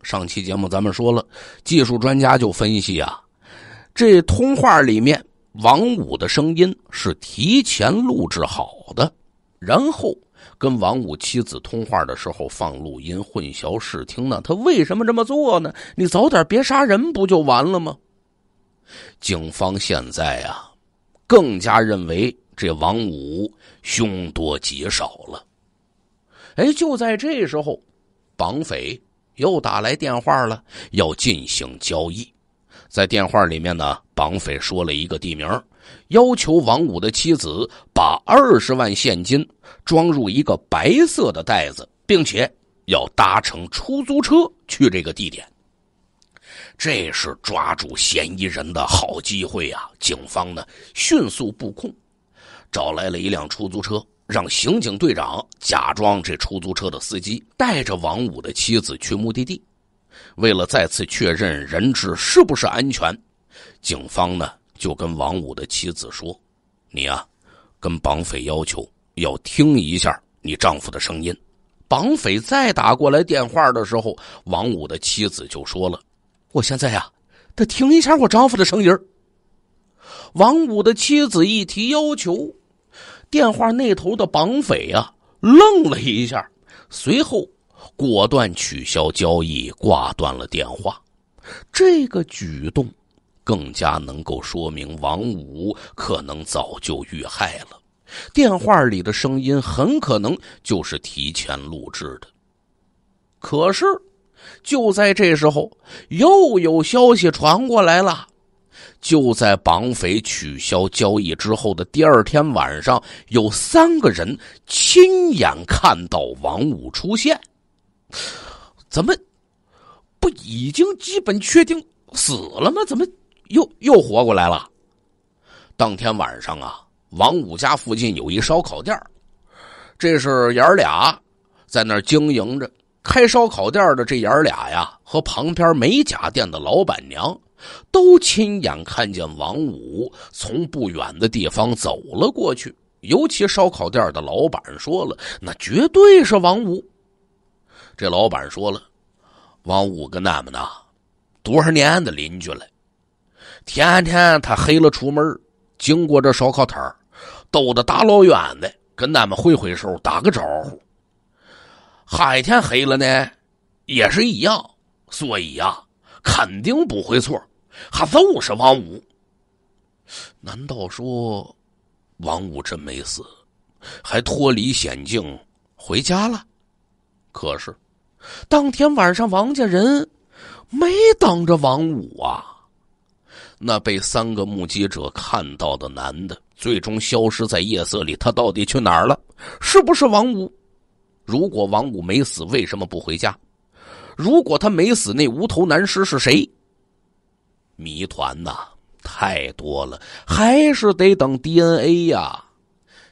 上期节目咱们说了，技术专家就分析啊，这通话里面王五的声音是提前录制好的，然后。跟王五妻子通话的时候放录音混淆视听呢？他为什么这么做呢？你早点别杀人不就完了吗？警方现在啊，更加认为这王五凶多吉少了。哎，就在这时候，绑匪又打来电话了，要进行交易。在电话里面呢，绑匪说了一个地名要求王五的妻子把二十万现金装入一个白色的袋子，并且要搭乘出租车去这个地点。这是抓住嫌疑人的好机会啊！警方呢迅速布控，找来了一辆出租车，让刑警队长假装这出租车的司机，带着王五的妻子去目的地。为了再次确认人质是不是安全，警方呢？就跟王五的妻子说：“你呀，跟绑匪要求要听一下你丈夫的声音。”绑匪再打过来电话的时候，王五的妻子就说了：“我现在呀，得听一下我丈夫的声音。”王五的妻子一提要求，电话那头的绑匪呀愣了一下，随后果断取消交易，挂断了电话。这个举动。更加能够说明王五可能早就遇害了，电话里的声音很可能就是提前录制的。可是，就在这时候，又有消息传过来了，就在绑匪取消交易之后的第二天晚上，有三个人亲眼看到王五出现。怎么，不已经基本确定死了吗？怎么？又又活过来了。当天晚上啊，王五家附近有一烧烤店这是爷儿俩在那儿经营着。开烧烤店的这爷儿俩呀，和旁边美甲店的老板娘都亲眼看见王五从不远的地方走了过去。尤其烧烤店的老板说了，那绝对是王五。这老板说了，王五跟俺们呐，多少年的邻居了。天天他黑了出门经过这烧烤摊儿，都得大老远的跟咱们挥挥手打个招呼。海天黑了呢，也是一样，所以呀，肯定不会错，还就是王五。难道说，王五真没死，还脱离险境回家了？可是，当天晚上王家人没等着王五啊。那被三个目击者看到的男的，最终消失在夜色里。他到底去哪儿了？是不是王五？如果王五没死，为什么不回家？如果他没死，那无头男尸是谁？谜团呐，太多了，还是得等 DNA 呀。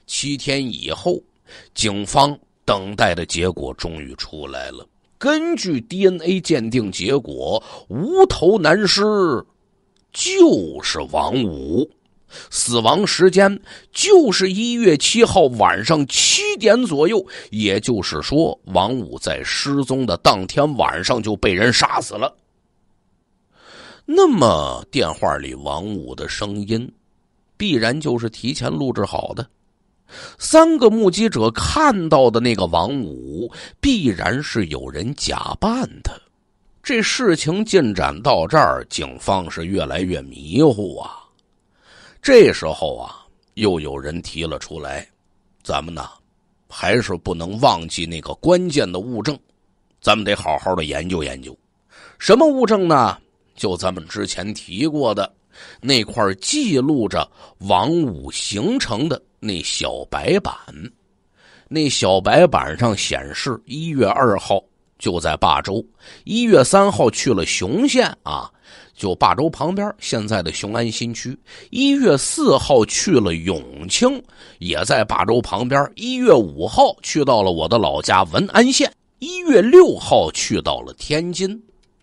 七天以后，警方等待的结果终于出来了。根据 DNA 鉴定结果，无头男尸。就是王五，死亡时间就是一月七号晚上七点左右。也就是说，王五在失踪的当天晚上就被人杀死了。那么，电话里王五的声音，必然就是提前录制好的。三个目击者看到的那个王五，必然是有人假扮的。这事情进展到这儿，警方是越来越迷糊啊。这时候啊，又有人提了出来：“咱们呢，还是不能忘记那个关键的物证，咱们得好好的研究研究。什么物证呢？就咱们之前提过的那块记录着王五行程的那小白板。那小白板上显示一月二号。”就在霸州，一月三号去了雄县啊，就霸州旁边现在的雄安新区。一月四号去了永清，也在霸州旁边。一月五号去到了我的老家文安县。一月六号去到了天津，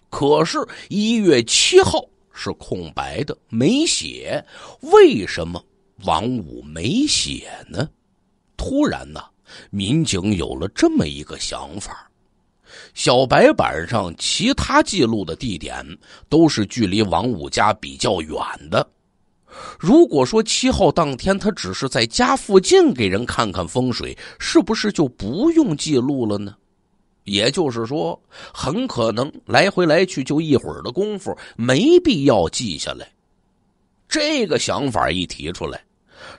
可是，一月七号是空白的，没写。为什么王武没写呢？突然呢，民警有了这么一个想法。小白板上其他记录的地点都是距离王五家比较远的。如果说七号当天他只是在家附近给人看看风水，是不是就不用记录了呢？也就是说，很可能来回来去就一会儿的功夫，没必要记下来。这个想法一提出来，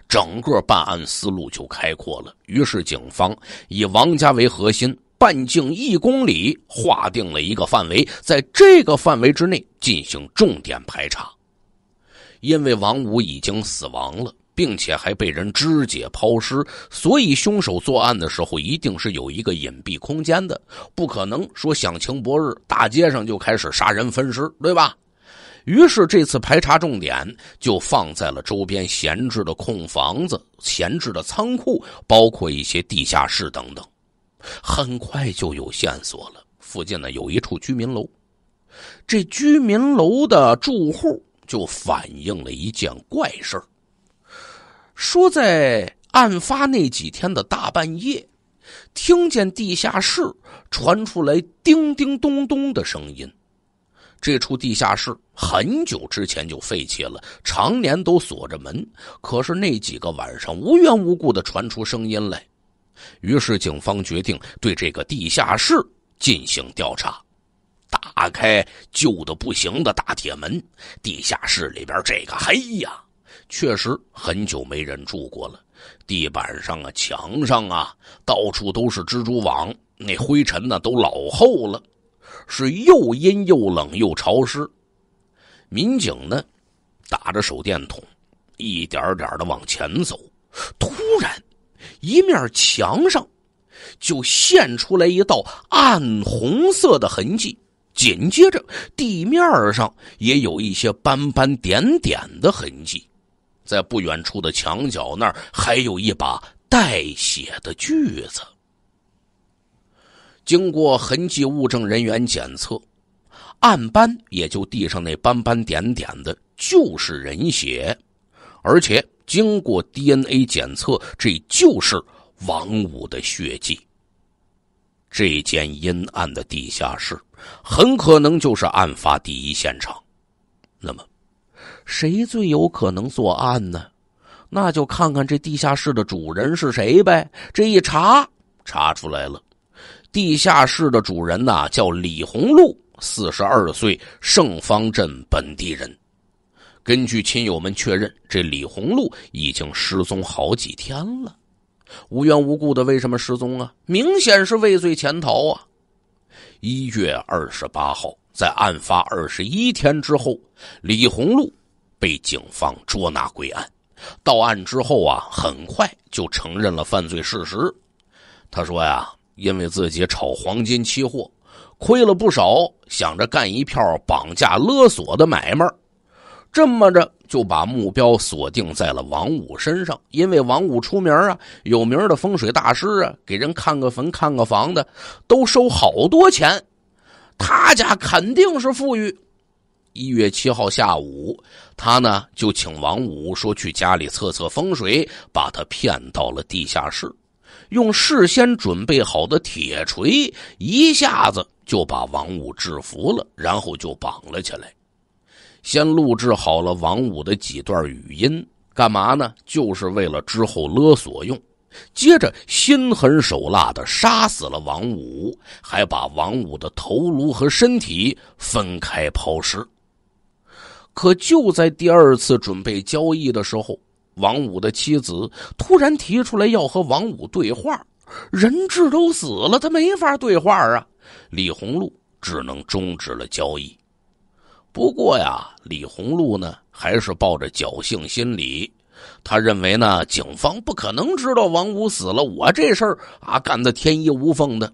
整个办案思路就开阔了。于是警方以王家为核心。半径一公里划定了一个范围，在这个范围之内进行重点排查。因为王五已经死亡了，并且还被人肢解抛尸，所以凶手作案的时候一定是有一个隐蔽空间的，不可能说想晴博日，大街上就开始杀人分尸，对吧？于是这次排查重点就放在了周边闲置的空房子、闲置的仓库，包括一些地下室等等。很快就有线索了。附近呢有一处居民楼，这居民楼的住户就反映了一件怪事说在案发那几天的大半夜，听见地下室传出来叮叮咚咚的声音。这处地下室很久之前就废弃了，常年都锁着门，可是那几个晚上无缘无故的传出声音来。于是警方决定对这个地下室进行调查，打开旧的不行的大铁门，地下室里边这个黑呀，确实很久没人住过了。地板上啊、墙上啊，到处都是蜘蛛网，那灰尘呢都老厚了，是又阴又冷又潮湿。民警呢打着手电筒，一点点的往前走，突然。一面墙上就现出来一道暗红色的痕迹，紧接着地面上也有一些斑斑点点的痕迹，在不远处的墙角那儿还有一把带血的锯子。经过痕迹物证人员检测，暗斑也就地上那斑斑点点的，就是人血，而且。经过 DNA 检测，这就是王五的血迹。这间阴暗的地下室，很可能就是案发第一现场。那么，谁最有可能作案呢？那就看看这地下室的主人是谁呗。这一查，查出来了，地下室的主人呐，叫李红露，四十二岁，盛芳镇本地人。根据亲友们确认，这李红路已经失踪好几天了，无缘无故的，为什么失踪啊？明显是畏罪潜逃啊！一月二十八号，在案发二十一天之后，李红路被警方捉拿归案。到案之后啊，很快就承认了犯罪事实。他说呀，因为自己炒黄金期货亏了不少，想着干一票绑架勒索的买卖这么着就把目标锁定在了王五身上，因为王五出名啊，有名的风水大师啊，给人看个坟、看个房的，都收好多钱，他家肯定是富裕。一月七号下午，他呢就请王五说去家里测测风水，把他骗到了地下室，用事先准备好的铁锤一下子就把王五制服了，然后就绑了起来。先录制好了王五的几段语音，干嘛呢？就是为了之后勒索用。接着心狠手辣的杀死了王五，还把王五的头颅和身体分开抛尸。可就在第二次准备交易的时候，王五的妻子突然提出来要和王五对话，人质都死了，他没法对话啊！李红璐只能终止了交易。不过呀，李红路呢还是抱着侥幸心理，他认为呢警方不可能知道王五死了，我这事儿啊干得天衣无缝的。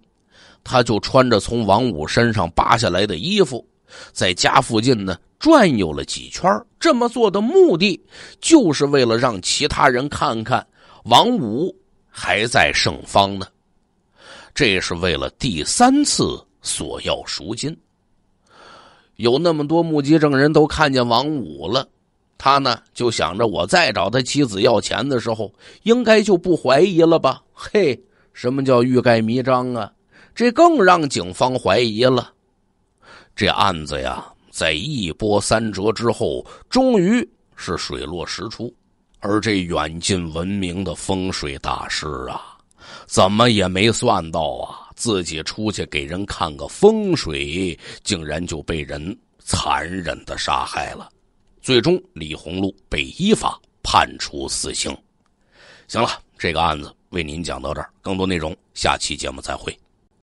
他就穿着从王五身上扒下来的衣服，在家附近呢转悠了几圈。这么做的目的就是为了让其他人看看王五还在盛芳呢，这是为了第三次索要赎金。有那么多目击证人都看见王五了，他呢就想着我再找他妻子要钱的时候，应该就不怀疑了吧？嘿，什么叫欲盖弥彰啊？这更让警方怀疑了。这案子呀，在一波三折之后，终于是水落石出。而这远近闻名的风水大师啊，怎么也没算到啊。自己出去给人看个风水，竟然就被人残忍的杀害了。最终，李红路被依法判处死刑。行了，这个案子为您讲到这儿，更多内容下期节目再会。